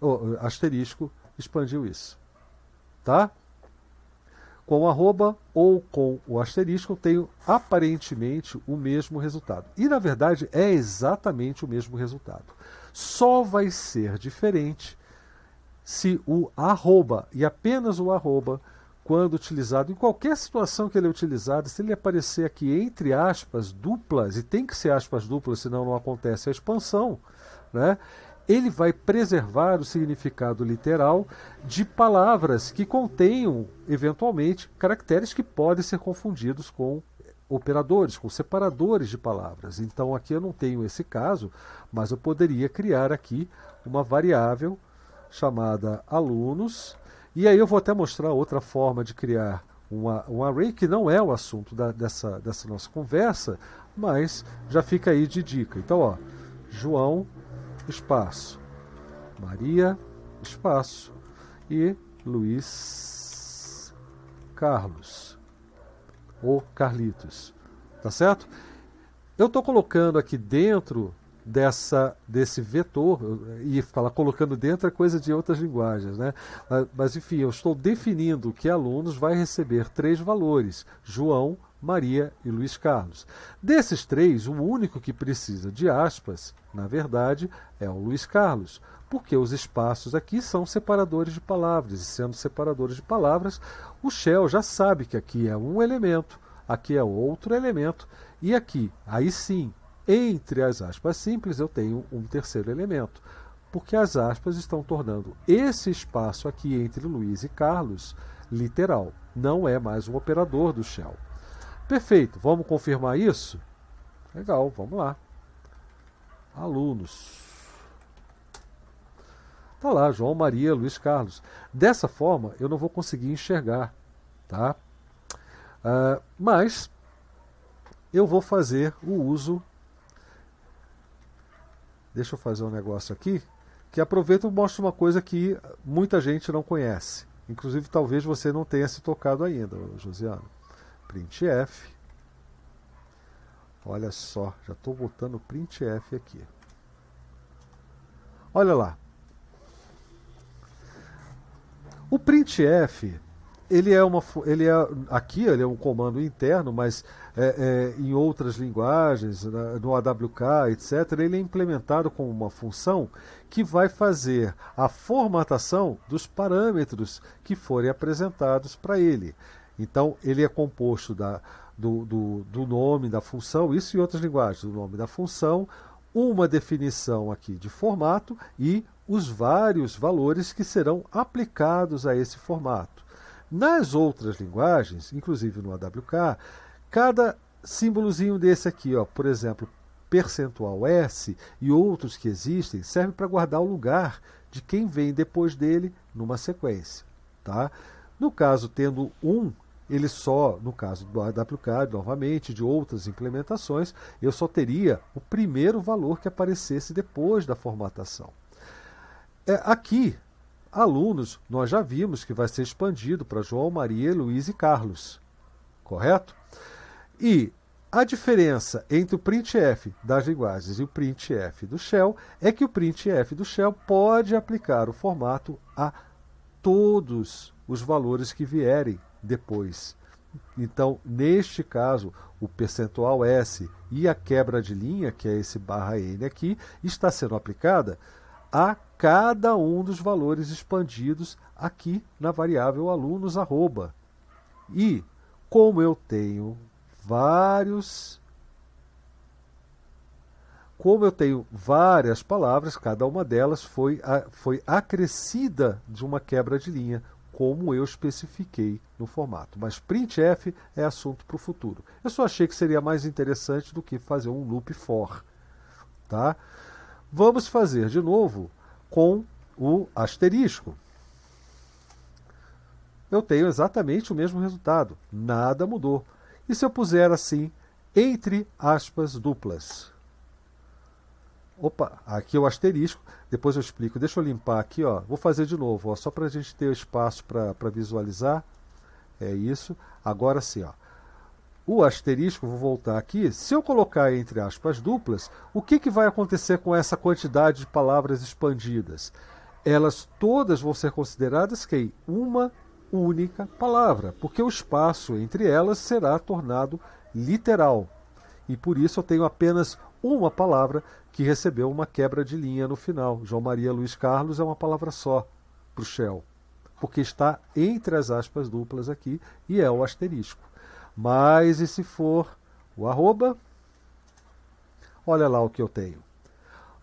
oh, asterisco, expandiu isso. Tá? Com o arroba ou com o asterisco, tenho aparentemente o mesmo resultado. E na verdade é exatamente o mesmo resultado. Só vai ser diferente se o arroba e apenas o arroba quando utilizado, em qualquer situação que ele é utilizado, se ele aparecer aqui entre aspas duplas, e tem que ser aspas duplas, senão não acontece a expansão, né? ele vai preservar o significado literal de palavras que contenham, eventualmente, caracteres que podem ser confundidos com operadores, com separadores de palavras. Então aqui eu não tenho esse caso, mas eu poderia criar aqui uma variável chamada alunos e aí eu vou até mostrar outra forma de criar uma, um array, que não é o assunto da, dessa, dessa nossa conversa, mas já fica aí de dica. Então, ó, João, espaço, Maria, espaço e Luiz Carlos ou Carlitos, tá certo? Eu estou colocando aqui dentro dessa desse vetor e falar colocando dentro é coisa de outras linguagens, né? Ah, mas enfim, eu estou definindo que alunos vai receber três valores: João, Maria e Luiz Carlos. Desses três, o único que precisa de aspas, na verdade, é o Luiz Carlos, porque os espaços aqui são separadores de palavras e sendo separadores de palavras, o Shell já sabe que aqui é um elemento, aqui é outro elemento e aqui, aí sim, entre as aspas simples, eu tenho um terceiro elemento, porque as aspas estão tornando esse espaço aqui entre Luiz e Carlos literal, não é mais um operador do shell. Perfeito, vamos confirmar isso? Legal, vamos lá. Alunos. Tá lá, João Maria, Luiz Carlos. Dessa forma, eu não vou conseguir enxergar, tá? Uh, mas eu vou fazer o uso Deixa eu fazer um negócio aqui que aproveita e mostra uma coisa que muita gente não conhece. Inclusive, talvez você não tenha se tocado ainda, Josiano. Print F. Olha só, já estou botando Print F aqui. Olha lá. O Print F ele é uma ele é aqui ele é um comando interno mas é, é, em outras linguagens no AWK etc ele é implementado como uma função que vai fazer a formatação dos parâmetros que forem apresentados para ele então ele é composto da do, do, do nome da função isso em outras linguagens o nome da função uma definição aqui de formato e os vários valores que serão aplicados a esse formato. Nas outras linguagens, inclusive no AWK, cada símbolozinho desse aqui, ó, por exemplo, percentual S e outros que existem, serve para guardar o lugar de quem vem depois dele numa sequência. Tá? No caso, tendo um, ele só, no caso do AWK, novamente, de outras implementações, eu só teria o primeiro valor que aparecesse depois da formatação. É, aqui, alunos, nós já vimos que vai ser expandido para João, Maria, Luiz e Carlos. Correto? E a diferença entre o printf das linguagens e o printf do shell é que o printf do shell pode aplicar o formato a todos os valores que vierem depois. Então, neste caso, o percentual S e a quebra de linha, que é esse barra N aqui, está sendo aplicada a cada um dos valores expandidos aqui na variável alunos arroba. E como eu tenho vários como eu tenho várias palavras, cada uma delas foi, foi acrescida de uma quebra de linha, como eu especifiquei no formato. Mas printf é assunto para o futuro. Eu só achei que seria mais interessante do que fazer um loop for. Tá? Vamos fazer de novo com o asterisco. Eu tenho exatamente o mesmo resultado, nada mudou. E se eu puser assim, entre aspas duplas? Opa, aqui é o asterisco, depois eu explico. Deixa eu limpar aqui, ó. vou fazer de novo, ó, só para a gente ter espaço para visualizar. É isso. Agora sim, ó o asterisco, vou voltar aqui, se eu colocar entre aspas duplas, o que, que vai acontecer com essa quantidade de palavras expandidas? Elas todas vão ser consideradas que uma única palavra, porque o espaço entre elas será tornado literal. E por isso eu tenho apenas uma palavra que recebeu uma quebra de linha no final. João Maria Luiz Carlos é uma palavra só para o Shell, porque está entre as aspas duplas aqui e é o asterisco. Mas e se for o arroba? Olha lá o que eu tenho.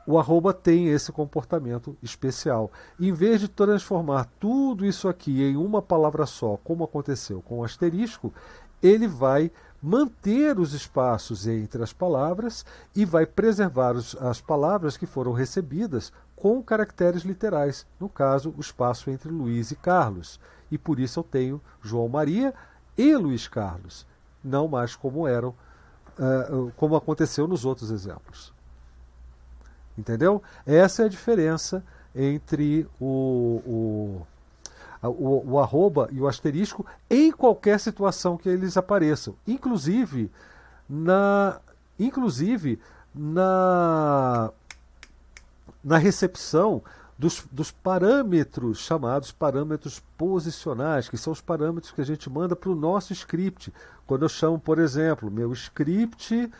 O arroba tem esse comportamento especial. Em vez de transformar tudo isso aqui em uma palavra só, como aconteceu com o asterisco, ele vai manter os espaços entre as palavras e vai preservar os, as palavras que foram recebidas com caracteres literais, no caso, o espaço entre Luiz e Carlos. E por isso eu tenho João Maria, e Luiz Carlos, não mais como eram, eh, eh, como aconteceu nos outros exemplos. Entendeu? Essa é a diferença entre o, o, o, o arroba e o asterisco em qualquer situação que eles apareçam, inclusive na, inclusive na, na recepção dos, dos parâmetros chamados parâmetros posicionais, que são os parâmetros que a gente manda para o nosso script. Quando eu chamo, por exemplo, meu script.sh,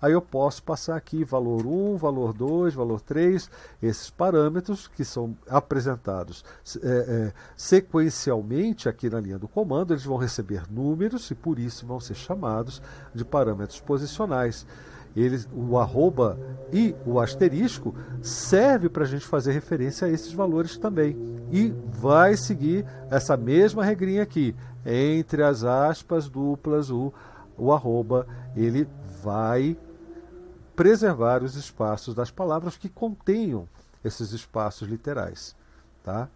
aí eu posso passar aqui valor 1, valor 2, valor 3, esses parâmetros que são apresentados é, é, sequencialmente aqui na linha do comando, eles vão receber números e por isso vão ser chamados de parâmetros posicionais ele o arroba e o asterisco serve para a gente fazer referência a esses valores também. E vai seguir essa mesma regrinha aqui. Entre as aspas duplas, o, o arroba, ele vai preservar os espaços das palavras que contenham esses espaços literais. Tá?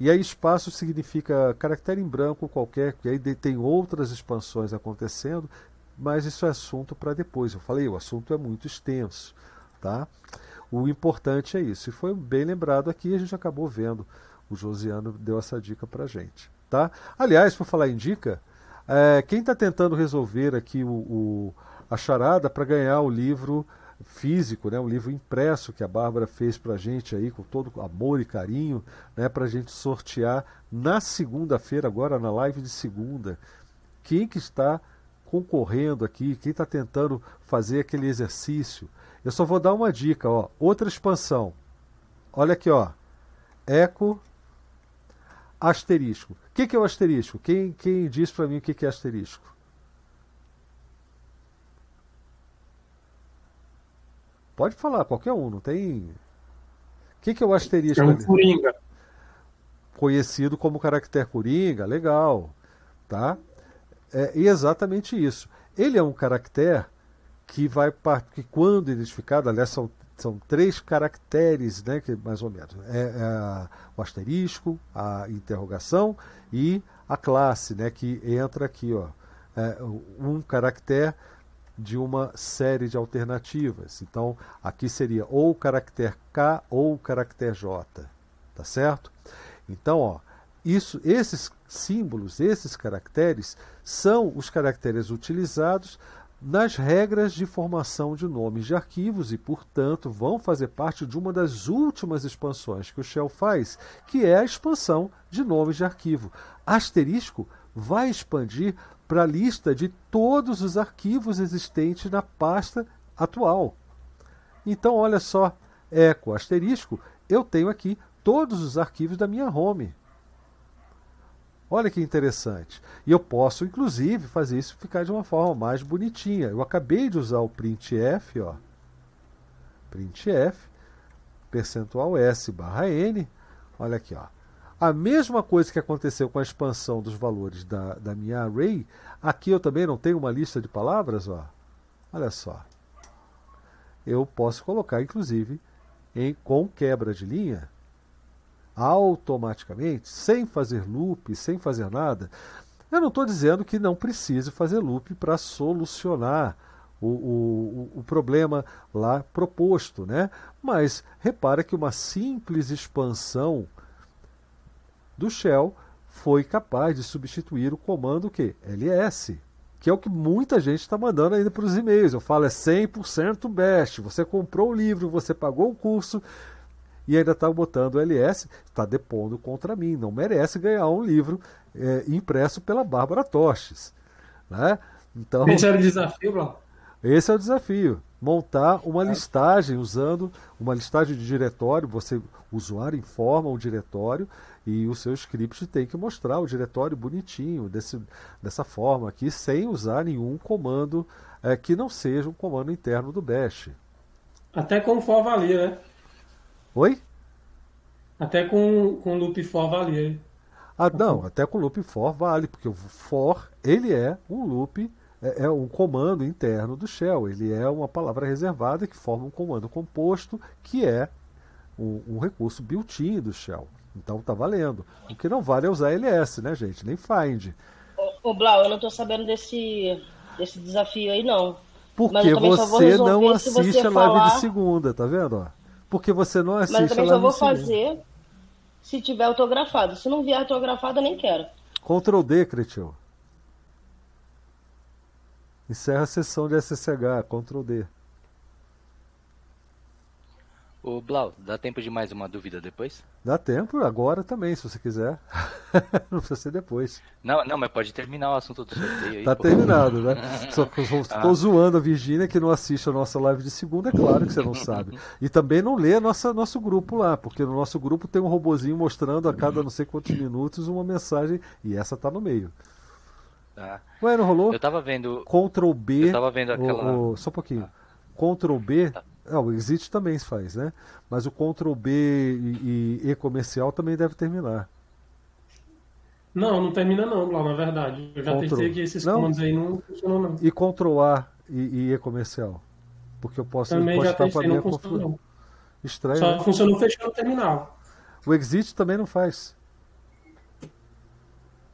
E aí espaço significa caractere em branco qualquer, que aí tem outras expansões acontecendo, mas isso é assunto para depois. Eu falei, o assunto é muito extenso, tá? O importante é isso. E foi bem lembrado aqui, a gente acabou vendo. O Josiano deu essa dica para gente, tá? Aliás, por falar em dica, é, quem está tentando resolver aqui o, o a charada para ganhar o livro físico, né, o livro impresso que a Bárbara fez para a gente aí com todo amor e carinho, né, para a gente sortear na segunda-feira agora na live de segunda. Quem que está concorrendo aqui, quem está tentando fazer aquele exercício. Eu só vou dar uma dica, ó. Outra expansão. Olha aqui, ó. Eco asterisco. O que, que é o asterisco? Quem, quem diz para mim o que, que é asterisco? Pode falar, qualquer um, não tem. O que, que é o asterisco? É um coringa. Conhecido como caractere coringa, legal. Tá? É exatamente isso. Ele é um caractere que vai que quando identificado, aliás, são, são três caracteres, né, que mais ou menos né, é, é o asterisco, a interrogação e a classe, né, que entra aqui, ó, é um caractere de uma série de alternativas. Então, aqui seria ou o caractere K ou o caractere J, tá certo? Então, ó, isso, esses símbolos, esses caracteres, são os caracteres utilizados nas regras de formação de nomes de arquivos e, portanto, vão fazer parte de uma das últimas expansões que o Shell faz, que é a expansão de nomes de arquivo. Asterisco vai expandir para a lista de todos os arquivos existentes na pasta atual. Então, olha só, eco asterisco, eu tenho aqui todos os arquivos da minha home. Olha que interessante. E eu posso, inclusive, fazer isso ficar de uma forma mais bonitinha. Eu acabei de usar o printf, ó, printf, percentual s barra n. Olha aqui, ó. A mesma coisa que aconteceu com a expansão dos valores da, da minha array, aqui eu também não tenho uma lista de palavras, ó. Olha só. Eu posso colocar, inclusive, em, com quebra de linha, automaticamente, sem fazer loop, sem fazer nada. Eu não estou dizendo que não precise fazer loop para solucionar o, o, o, problema lá proposto, né? Mas repara que uma simples expansão do shell foi capaz de substituir o comando que ls, que é o que muita gente está mandando ainda para os e-mails. Eu falo é 100% best. Você comprou o livro, você pagou o curso, e ainda está botando LS, está depondo contra mim, não merece ganhar um livro é, impresso pela Bárbara Toches. Né? Então, esse é o desafio, Blau. Esse é o desafio. Montar uma é. listagem usando uma listagem de diretório. Você, o usuário, informa o diretório e o seu script tem que mostrar o diretório bonitinho, desse, dessa forma aqui, sem usar nenhum comando é, que não seja um comando interno do Bash. Até como for avalia, né? Oi? Até com, com loop for vale. Ah, não, até com loop for vale, porque o for, ele é um loop, é, é, um comando interno do shell, ele é uma palavra reservada que forma um comando composto, que é um, um recurso built-in do shell. Então tá valendo. O que não vale é usar ls, né, gente? Nem find. Ô, ô Blau, eu não tô sabendo desse, desse desafio aí, não. Porque você não assiste a live falar... de segunda, tá vendo? porque você não assiste. Mas eu também só vou fazer se tiver autografado. Se não vier autografado, eu nem quero. Ctrl D, Cretil. Encerra a sessão de SSH, Ctrl D. O Blau, dá tempo de mais uma dúvida depois? Dá tempo, agora também, se você quiser. não precisa ser depois. Não, não, mas pode terminar o assunto do sorteio aí. Tá terminado, né? Só estou ah. zoando a Virgínia que não assiste a nossa live de segunda, é claro que você não sabe. E também não lê nossa, nosso grupo lá, porque no nosso grupo tem um robozinho mostrando a cada não sei quantos minutos uma mensagem, e essa tá no meio. Tá. Ué, não rolou? Eu tava vendo. Ctrl B. Eu tava vendo aquela. O, o, só um pouquinho. Tá. Ctrl B. Tá o exit também faz, né? Mas o Ctrl B e, e, e comercial também deve terminar. Não, não termina não, lá na verdade. Eu já Ctrl... testei que esses não. comandos aí não funcionam não. E Ctrl A e, e, e comercial. Porque eu posso também já testei, não configuração. Estranho. Só né? funcionou fechando o terminal. O exit também não faz.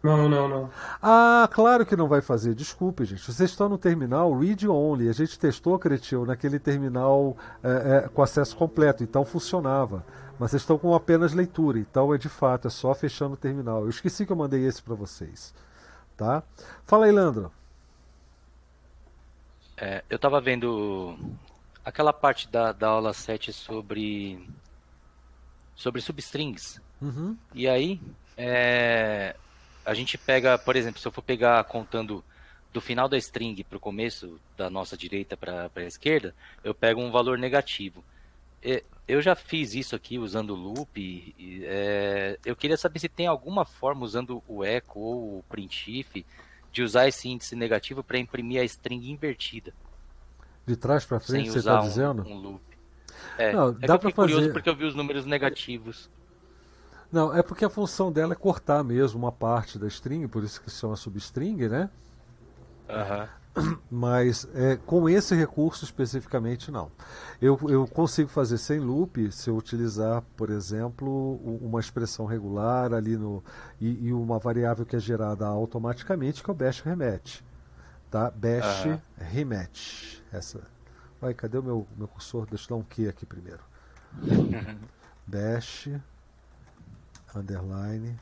Não, não, não. Ah, claro que não vai fazer. Desculpe, gente. Vocês estão no terminal read only. A gente testou, Cretil, naquele terminal é, é, com acesso completo. Então funcionava. Mas vocês estão com apenas leitura. Então é de fato, é só fechando o terminal. Eu esqueci que eu mandei esse para vocês. Tá? Fala aí, Landro. É, eu estava vendo aquela parte da, da aula 7 sobre, sobre substrings. Uhum. E aí, é, a gente pega, por exemplo, se eu for pegar contando do final da string para o começo, da nossa direita para a esquerda, eu pego um valor negativo. Eu já fiz isso aqui usando o loop. E, é, eu queria saber se tem alguma forma usando o echo ou o printf de usar esse índice negativo para imprimir a string invertida. De trás para frente, você está um, dizendo? Um loop. É, Não, é dá para fazer. curioso porque eu vi os números negativos. Não, é porque a função dela é cortar mesmo uma parte da string, por isso que se chama substring, né? Uhum. Mas é, com esse recurso especificamente, não. Eu, eu consigo fazer sem loop se eu utilizar, por exemplo, uma expressão regular ali no, e, e uma variável que é gerada automaticamente, que é o bash rematch. Tá? Bash uhum. rematch. Essa. Ué, cadê o meu, meu cursor? Deixa eu dar um Q aqui primeiro. bash underline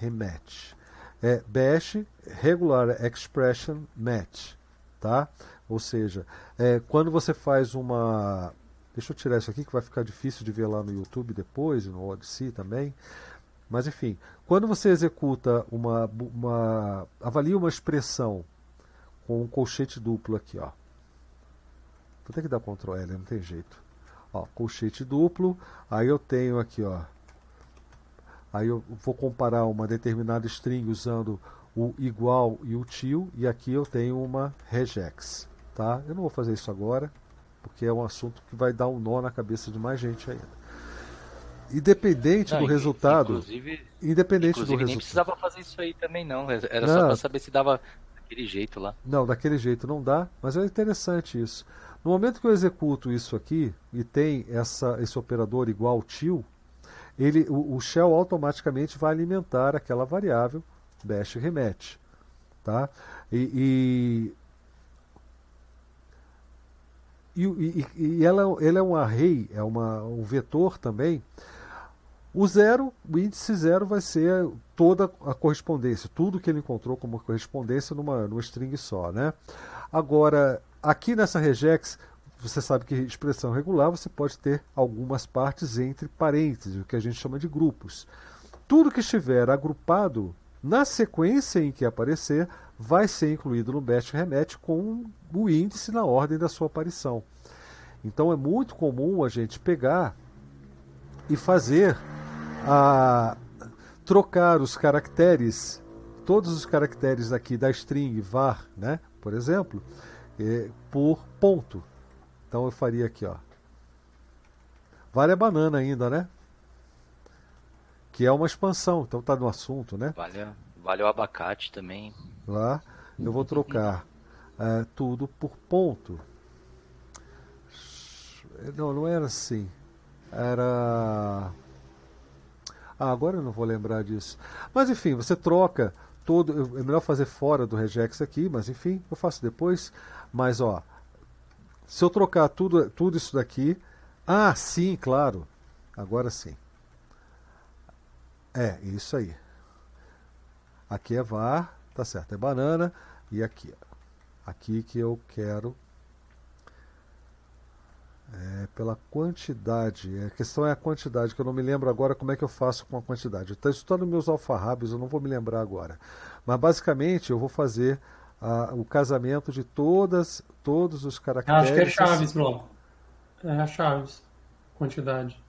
rematch. É bash regular expression match, tá? Ou seja, é, quando você faz uma Deixa eu tirar isso aqui que vai ficar difícil de ver lá no YouTube depois, no Odyssey também. Mas enfim, quando você executa uma, uma avalia uma expressão com um colchete duplo aqui, ó. Vou ter que dar Ctrl L, não tem jeito. Ó, colchete duplo, aí eu tenho aqui, ó, Aí eu vou comparar uma determinada string usando o igual e o tio, e aqui eu tenho uma regex. Tá? Eu não vou fazer isso agora, porque é um assunto que vai dar um nó na cabeça de mais gente ainda. Independente não, do resultado. Inclusive, independente inclusive do nem resultado. precisava fazer isso aí também, não. Era não. só para saber se dava daquele jeito lá. Não, daquele jeito não dá, mas é interessante isso. No momento que eu executo isso aqui e tem essa, esse operador igual tio, ele, o, o shell automaticamente vai alimentar aquela variável bash remete. Tá? E, e, e, e ela, ele é um array, é uma, um vetor também. O zero, o índice zero vai ser toda a correspondência, tudo que ele encontrou como correspondência numa, numa string só. Né? Agora, aqui nessa regex, você sabe que expressão regular você pode ter algumas partes entre parênteses, o que a gente chama de grupos. Tudo que estiver agrupado na sequência em que aparecer vai ser incluído no best remete com o índice na ordem da sua aparição. Então é muito comum a gente pegar e fazer a trocar os caracteres, todos os caracteres aqui da string var, né, por exemplo, eh, por ponto. Então eu faria aqui, ó. Vale a banana ainda, né? Que é uma expansão, então tá no assunto, né? Vale, vale o abacate também. Lá, eu vou trocar uh, tudo por ponto. Não, não era assim. Era. Ah, agora eu não vou lembrar disso. Mas enfim, você troca todo. É melhor fazer fora do regex aqui, mas enfim, eu faço depois. Mas ó, se eu trocar tudo, tudo isso daqui. Ah, sim, claro. Agora sim. É, isso aí. Aqui é var, tá certo, é banana. E aqui, aqui que eu quero. É, pela quantidade. É, a questão é a quantidade, que eu não me lembro agora como é que eu faço com a quantidade. Está estudando tá meus alfarrábios, eu não vou me lembrar agora. Mas basicamente eu vou fazer a, o casamento de todas, todos os caracteres. Ah, acho que é Chaves, não. É a é Chaves, quantidade.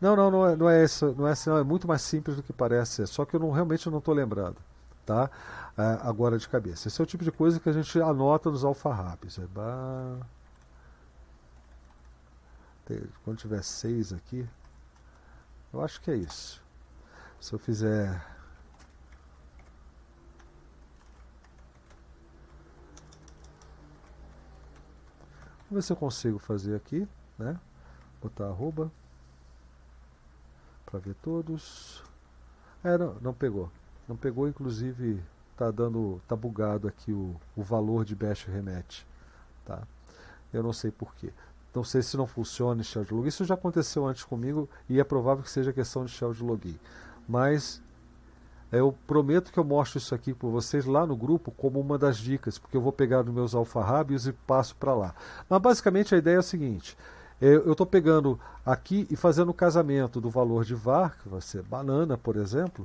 Não, não, não é, não é isso, não é assim, não, é muito mais simples do que parece, é só que eu não, realmente não estou lembrado, tá? É, agora de cabeça. Esse é o tipo de coisa que a gente anota nos alfarrábios. É Quando tiver seis aqui, eu acho que é isso. Se eu fizer Vou ver se eu consigo fazer aqui, né? Botar arroba para ver todos. É, não, não pegou. Não pegou, inclusive tá dando, tá bugado aqui o, o valor de bash remete, tá? Eu não sei porquê. Não sei se não funciona em shell de login. Isso já aconteceu antes comigo e é provável que seja questão de shell de login. Mas é, eu prometo que eu mostro isso aqui para vocês lá no grupo como uma das dicas, porque eu vou pegar nos meus alfarrábios e passo para lá. Mas basicamente a ideia é a seguinte: é, eu estou pegando aqui e fazendo o casamento do valor de VAR, que vai ser banana, por exemplo,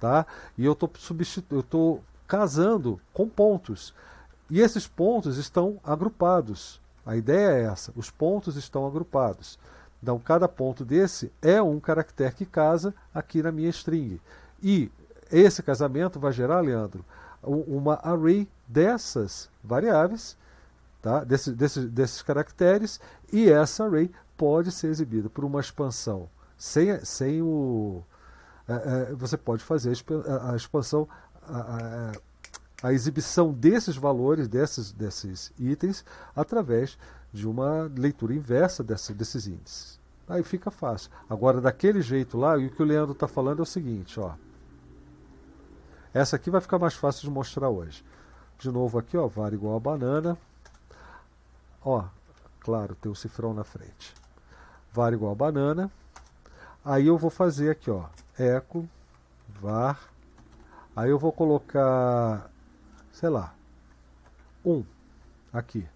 tá? E eu estou substitu... estou casando com pontos. E esses pontos estão agrupados. A ideia é essa: os pontos estão agrupados. Então, cada ponto desse é um caractere que casa aqui na minha string. E esse casamento vai gerar, Leandro, uma array dessas variáveis, tá? Desse, desse, desses caracteres, e essa array pode ser exibida por uma expansão sem, sem o. É, é, você pode fazer a expansão, a, a, a, exibição desses valores, desses, desses itens, através de uma leitura inversa dessa, desses índices. Aí fica fácil. Agora, daquele jeito lá, e o que o Leandro está falando é o seguinte, ó. Essa aqui vai ficar mais fácil de mostrar hoje. De novo aqui, ó, var igual a banana. Ó, claro, tem o um cifrão na frente. Var igual a banana. Aí eu vou fazer aqui, ó, eco, var. Aí eu vou colocar, sei lá, 1 um, aqui.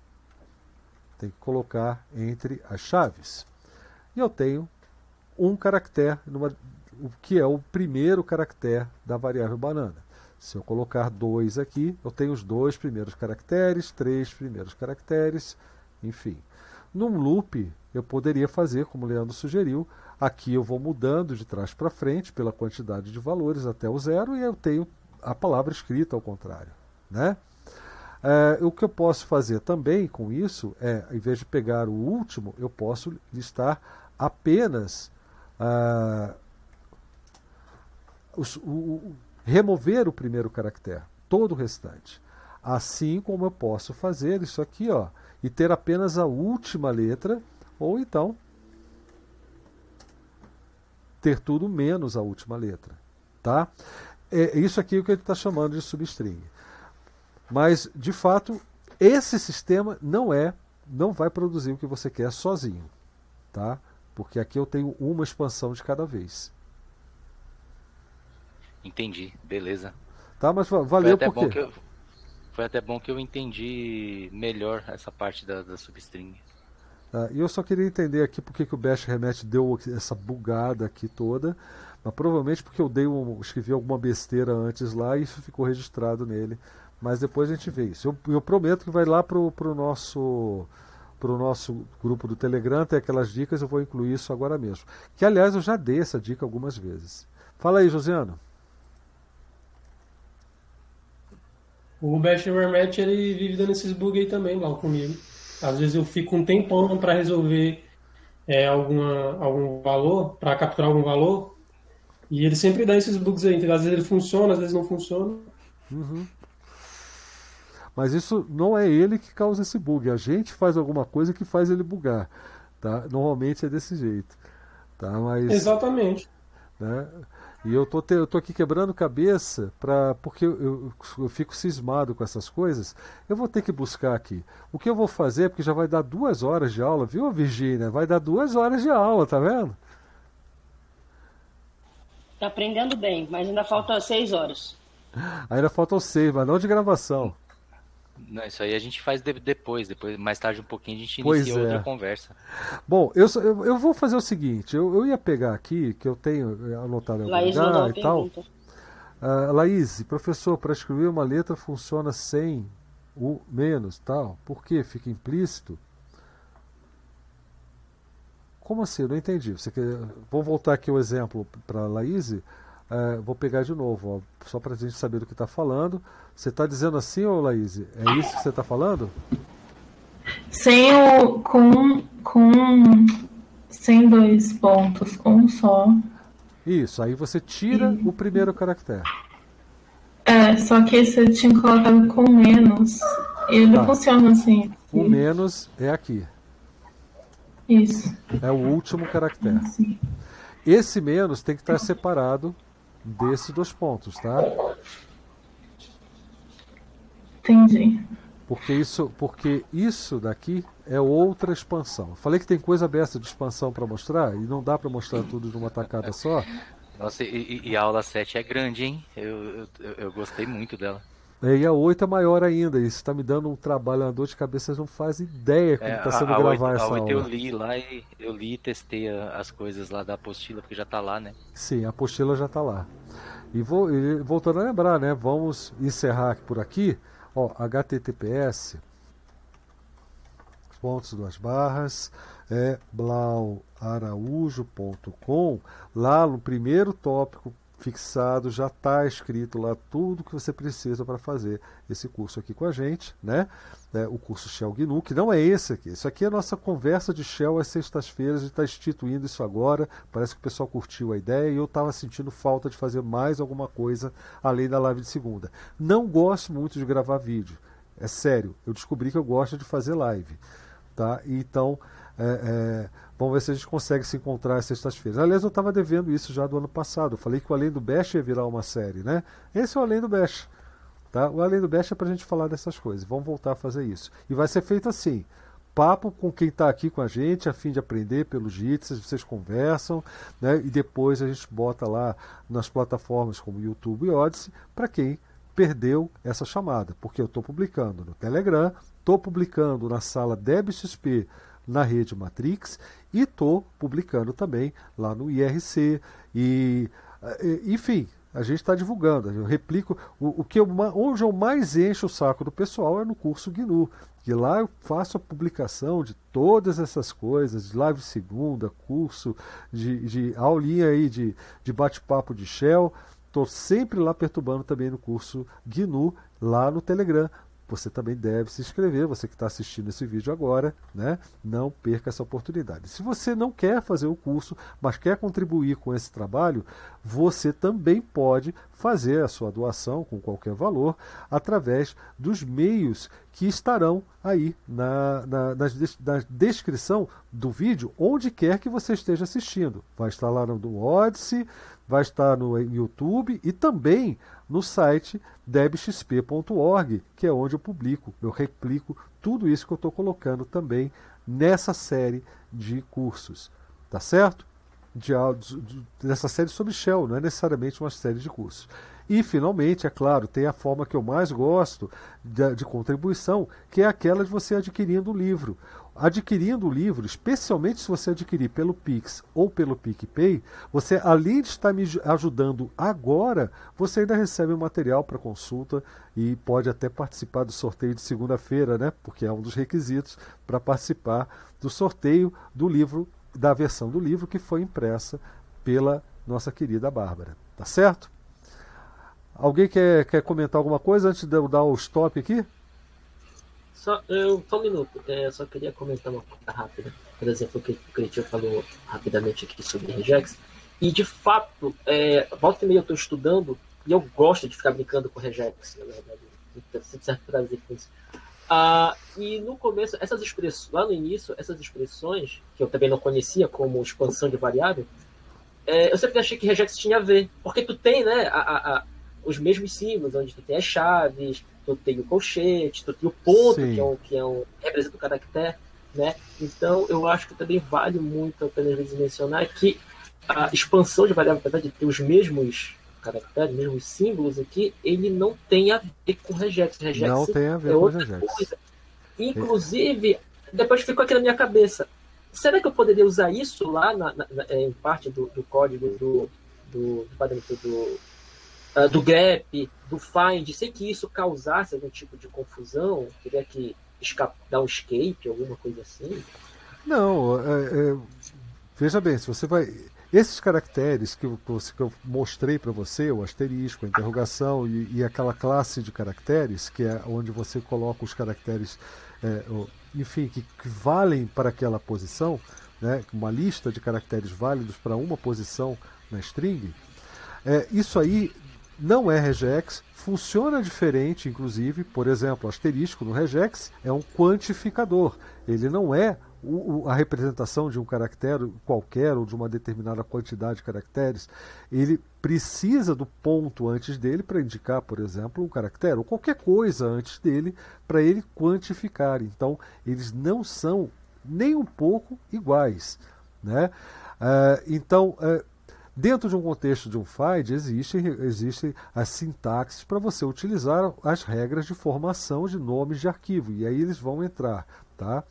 Tem que colocar entre as chaves. E eu tenho um caractere, numa, o que é o primeiro caractere da variável banana. Se eu colocar 2 aqui, eu tenho os dois primeiros caracteres, três primeiros caracteres, enfim. Num loop, eu poderia fazer, como o Leandro sugeriu, aqui eu vou mudando de trás para frente pela quantidade de valores até o zero e eu tenho a palavra escrita ao contrário. Né? É, o que eu posso fazer também com isso é, em vez de pegar o último, eu posso listar apenas ah, os, o, remover o primeiro caractere, todo o restante. Assim como eu posso fazer isso aqui, ó, e ter apenas a última letra, ou então ter tudo menos a última letra, tá? É, é isso aqui é o que ele está chamando de substring. Mas, de fato, esse sistema não é, não vai produzir o que você quer sozinho, tá? Porque aqui eu tenho uma expansão de cada vez. Entendi, beleza. Tá, mas valeu foi porque... foi até bom que eu entendi melhor essa parte da, da substring. Ah, e eu só queria entender aqui por que o Bash Remet deu essa bugada aqui toda, mas provavelmente porque eu dei um, escrevi alguma besteira antes lá e isso ficou registrado nele. Mas depois a gente vê isso. Eu, eu prometo que vai lá pro, pro nosso pro nosso grupo do Telegram, tem aquelas dicas, eu vou incluir isso agora mesmo. Que aliás eu já dei essa dica algumas vezes. Fala aí, Josiano. O Bachelor Match ele vive dando esses bugs aí também, lá comigo. Às vezes eu fico um tempão para resolver é, alguma, algum valor, para capturar algum valor, e ele sempre dá esses bugs aí. Então, às vezes ele funciona, às vezes não funciona. Uhum. Mas isso não é ele que causa esse bug. A gente faz alguma coisa que faz ele bugar. Tá? Normalmente é desse jeito. Tá? Mas, Exatamente. Né? E eu tô, te, eu tô aqui quebrando cabeça para porque eu, eu, eu, fico cismado com essas coisas. Eu vou ter que buscar aqui. O que eu vou fazer, é porque já vai dar duas horas de aula, viu, Virgínia? Vai dar duas horas de aula, tá vendo? Tá aprendendo bem, mas ainda faltam seis horas. Ainda faltam seis, mas não de gravação. Não, isso aí a gente faz de, depois, depois, mais tarde um pouquinho a gente pois inicia é. outra conversa. Bom, eu, eu, eu, vou fazer o seguinte, eu, eu ia pegar aqui, que eu tenho eh, anotado em algum lugar e tal. Uh, Laís, professor, para escrever uma letra funciona sem o menos, tal. Por quê? Fica implícito. Como assim? Eu não entendi. Você quer... Vou voltar aqui o exemplo para a Laís. Uh, vou pegar de novo, ó, só para a gente saber do que está falando. Você está dizendo assim, ô Laís? É isso que você está falando? Sem o. Com. Com. Sem dois pontos, com um só. Isso, aí você tira e... o primeiro caractere. É, só que você eu tinha colocado com menos. Ele tá. não funciona assim. O menos é aqui. Isso. É o último caractere. Sim. Esse menos tem que estar separado desses dois pontos, tá? Entendi. Porque isso, porque isso daqui é outra expansão. Falei que tem coisa aberta de expansão para mostrar e não dá para mostrar tudo numa tacada só. Nossa, e, e, a aula 7 é grande, hein? Eu, eu, eu gostei muito dela. É, e a 8 é maior ainda. Isso está me dando um trabalho, uma dor de cabeça. Vocês não fazem ideia como está é, tá sendo gravada essa a 8 aula. Eu li lá e eu li e testei as coisas lá da apostila, porque já está lá, né? Sim, a apostila já está lá. E, vou, e voltando a lembrar, né? Vamos encerrar por aqui. Ó, https pontos duas barras é blauaraújo.com lá no primeiro tópico fixado, já está escrito lá tudo que você precisa para fazer esse curso aqui com a gente, né? É, o curso Shell GNU, que não é esse aqui. Isso aqui é a nossa conversa de Shell às sextas-feiras, a gente está instituindo isso agora. Parece que o pessoal curtiu a ideia e eu estava sentindo falta de fazer mais alguma coisa além da live de segunda. Não gosto muito de gravar vídeo. É sério, eu descobri que eu gosto de fazer live. Tá? Então, é, é, vamos ver se a gente consegue se encontrar sextas-feiras. Aliás, eu estava devendo isso já do ano passado. Eu falei que o Além do Best ia virar uma série, né? Esse é o Além do Best. Tá? O Além do Best é para a gente falar dessas coisas. Vamos voltar a fazer isso. E vai ser feito assim papo com quem está aqui com a gente, a fim de aprender pelo JITS, vocês conversam, né? E depois a gente bota lá nas plataformas como YouTube e Odyssey para quem perdeu essa chamada, porque eu estou publicando no Telegram, estou publicando na sala DebXP na rede Matrix e estou publicando também lá no IRC. Eh, e, enfim, a gente está divulgando. Eu replico. O, o que eu, onde eu mais encho o saco do pessoal é no curso GNU. E lá eu faço a publicação de todas essas coisas, de live segunda, curso, de, de aulinha aí de, de bate-papo de Shell. Estou sempre lá perturbando também no curso GNU, lá no Telegram você também deve se inscrever, você que está assistindo esse vídeo agora, né? Não perca essa oportunidade. Se você não quer fazer o curso, mas quer contribuir com esse trabalho, você também pode fazer a sua doação com qualquer valor através dos meios que estarão aí na, na, na, na descrição do vídeo, onde quer que você esteja assistindo. Vai estar lá no Odyssey, vai estar no YouTube e também no site debxp.org, que é onde eu publico, eu replico tudo isso que eu estou colocando também nessa série de cursos, tá certo? De, de, nessa série sobre Shell, não é necessariamente uma série de cursos. E, finalmente, é claro, tem a forma que eu mais gosto de, de contribuição, que é aquela de você adquirindo o livro. Adquirindo o livro, especialmente se você adquirir pelo Pix ou pelo PicPay, você além de estar me ajudando agora, você ainda recebe o material para consulta e pode até participar do sorteio de segunda-feira, né? Porque é um dos requisitos para participar do sorteio do livro, da versão do livro que foi impressa pela nossa querida Bárbara. Tá certo? Alguém quer, quer comentar alguma coisa antes de eu dar o stop aqui? Só, eu, só um minuto, é, só queria comentar uma coisa rápida. Por exemplo, o que o Cretinho falou rapidamente aqui sobre regex. E de fato, é, volta e meia eu estou estudando e eu gosto de ficar brincando com regex, na verdade. Eu então, sinto certo prazer com isso. Ah, e no começo, essas expressões, lá no início, essas expressões, que eu também não conhecia como expansão de variável, é, eu sempre achei que regex tinha a ver. Porque tu tem, né, a, a, a, os mesmos símbolos, onde tu tem as chaves, tu tem o colchete, tu tem o ponto, que é um, que é um representa caractere, né? Então eu acho que também vale muito a pena mencionar que a expansão de variável, apesar de ter os mesmos caracteres, os mesmos símbolos aqui, ele não tem a ver com regex. regex não tem a ver é com regex. Coisa. Inclusive, depois ficou aqui na minha cabeça. Será que eu poderia usar isso lá na, na, em parte do, do código do, do, do, do ah, do grep, do find, sem que isso causasse algum tipo de confusão, teria que dar um escape, alguma coisa assim. Não, é, é, veja bem, se você vai. Esses caracteres que eu, que eu mostrei para você, o asterisco, a interrogação e, e, aquela classe de caracteres, que é onde você coloca os caracteres, é, enfim, que, que valem para aquela posição, né, uma lista de caracteres válidos para uma posição na string, é, isso aí não é regex, funciona diferente, inclusive, por exemplo, asterisco no regex é um quantificador, ele não é a representação de um caractere qualquer ou de uma determinada quantidade de caracteres, ele precisa do ponto antes dele para indicar, por exemplo, um caractere ou qualquer coisa antes dele para ele quantificar. Então, eles não são nem um pouco iguais. Né? Uh, então, uh, Dentro de um contexto de um FIDE, existem existe as sintaxes para você utilizar as regras de formação de nomes de arquivo, e aí eles vão entrar. Tá?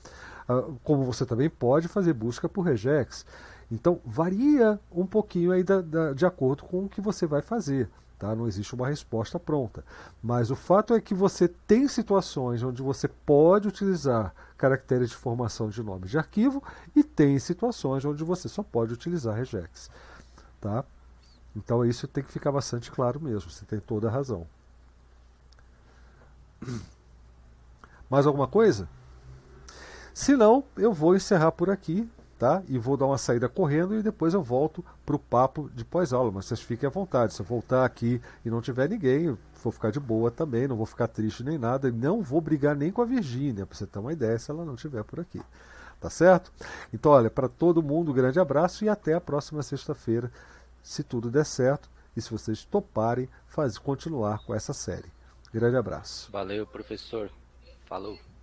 Ah, como você também pode fazer busca por regex. Então, varia um pouquinho aí da, da, de acordo com o que você vai fazer. Tá? Não existe uma resposta pronta. Mas o fato é que você tem situações onde você pode utilizar caracteres de formação de nomes de arquivo e tem situações onde você só pode utilizar regex tá? Então isso tem que ficar bastante claro mesmo, você tem toda a razão. Mais alguma coisa? Se não, eu vou encerrar por aqui, tá? E vou dar uma saída correndo e depois eu volto para o papo de pós-aula. Mas vocês fiquem à vontade. Se eu voltar aqui e não tiver ninguém, vou ficar de boa também, não vou ficar triste nem nada. Não vou brigar nem com a Virgínia, para você ter uma ideia se ela não estiver por aqui. Tá certo? Então, olha, para todo mundo, um grande abraço e até a próxima sexta-feira se tudo der certo e se vocês toparem, faz continuar com essa série. Grande abraço. Valeu, professor. Falou.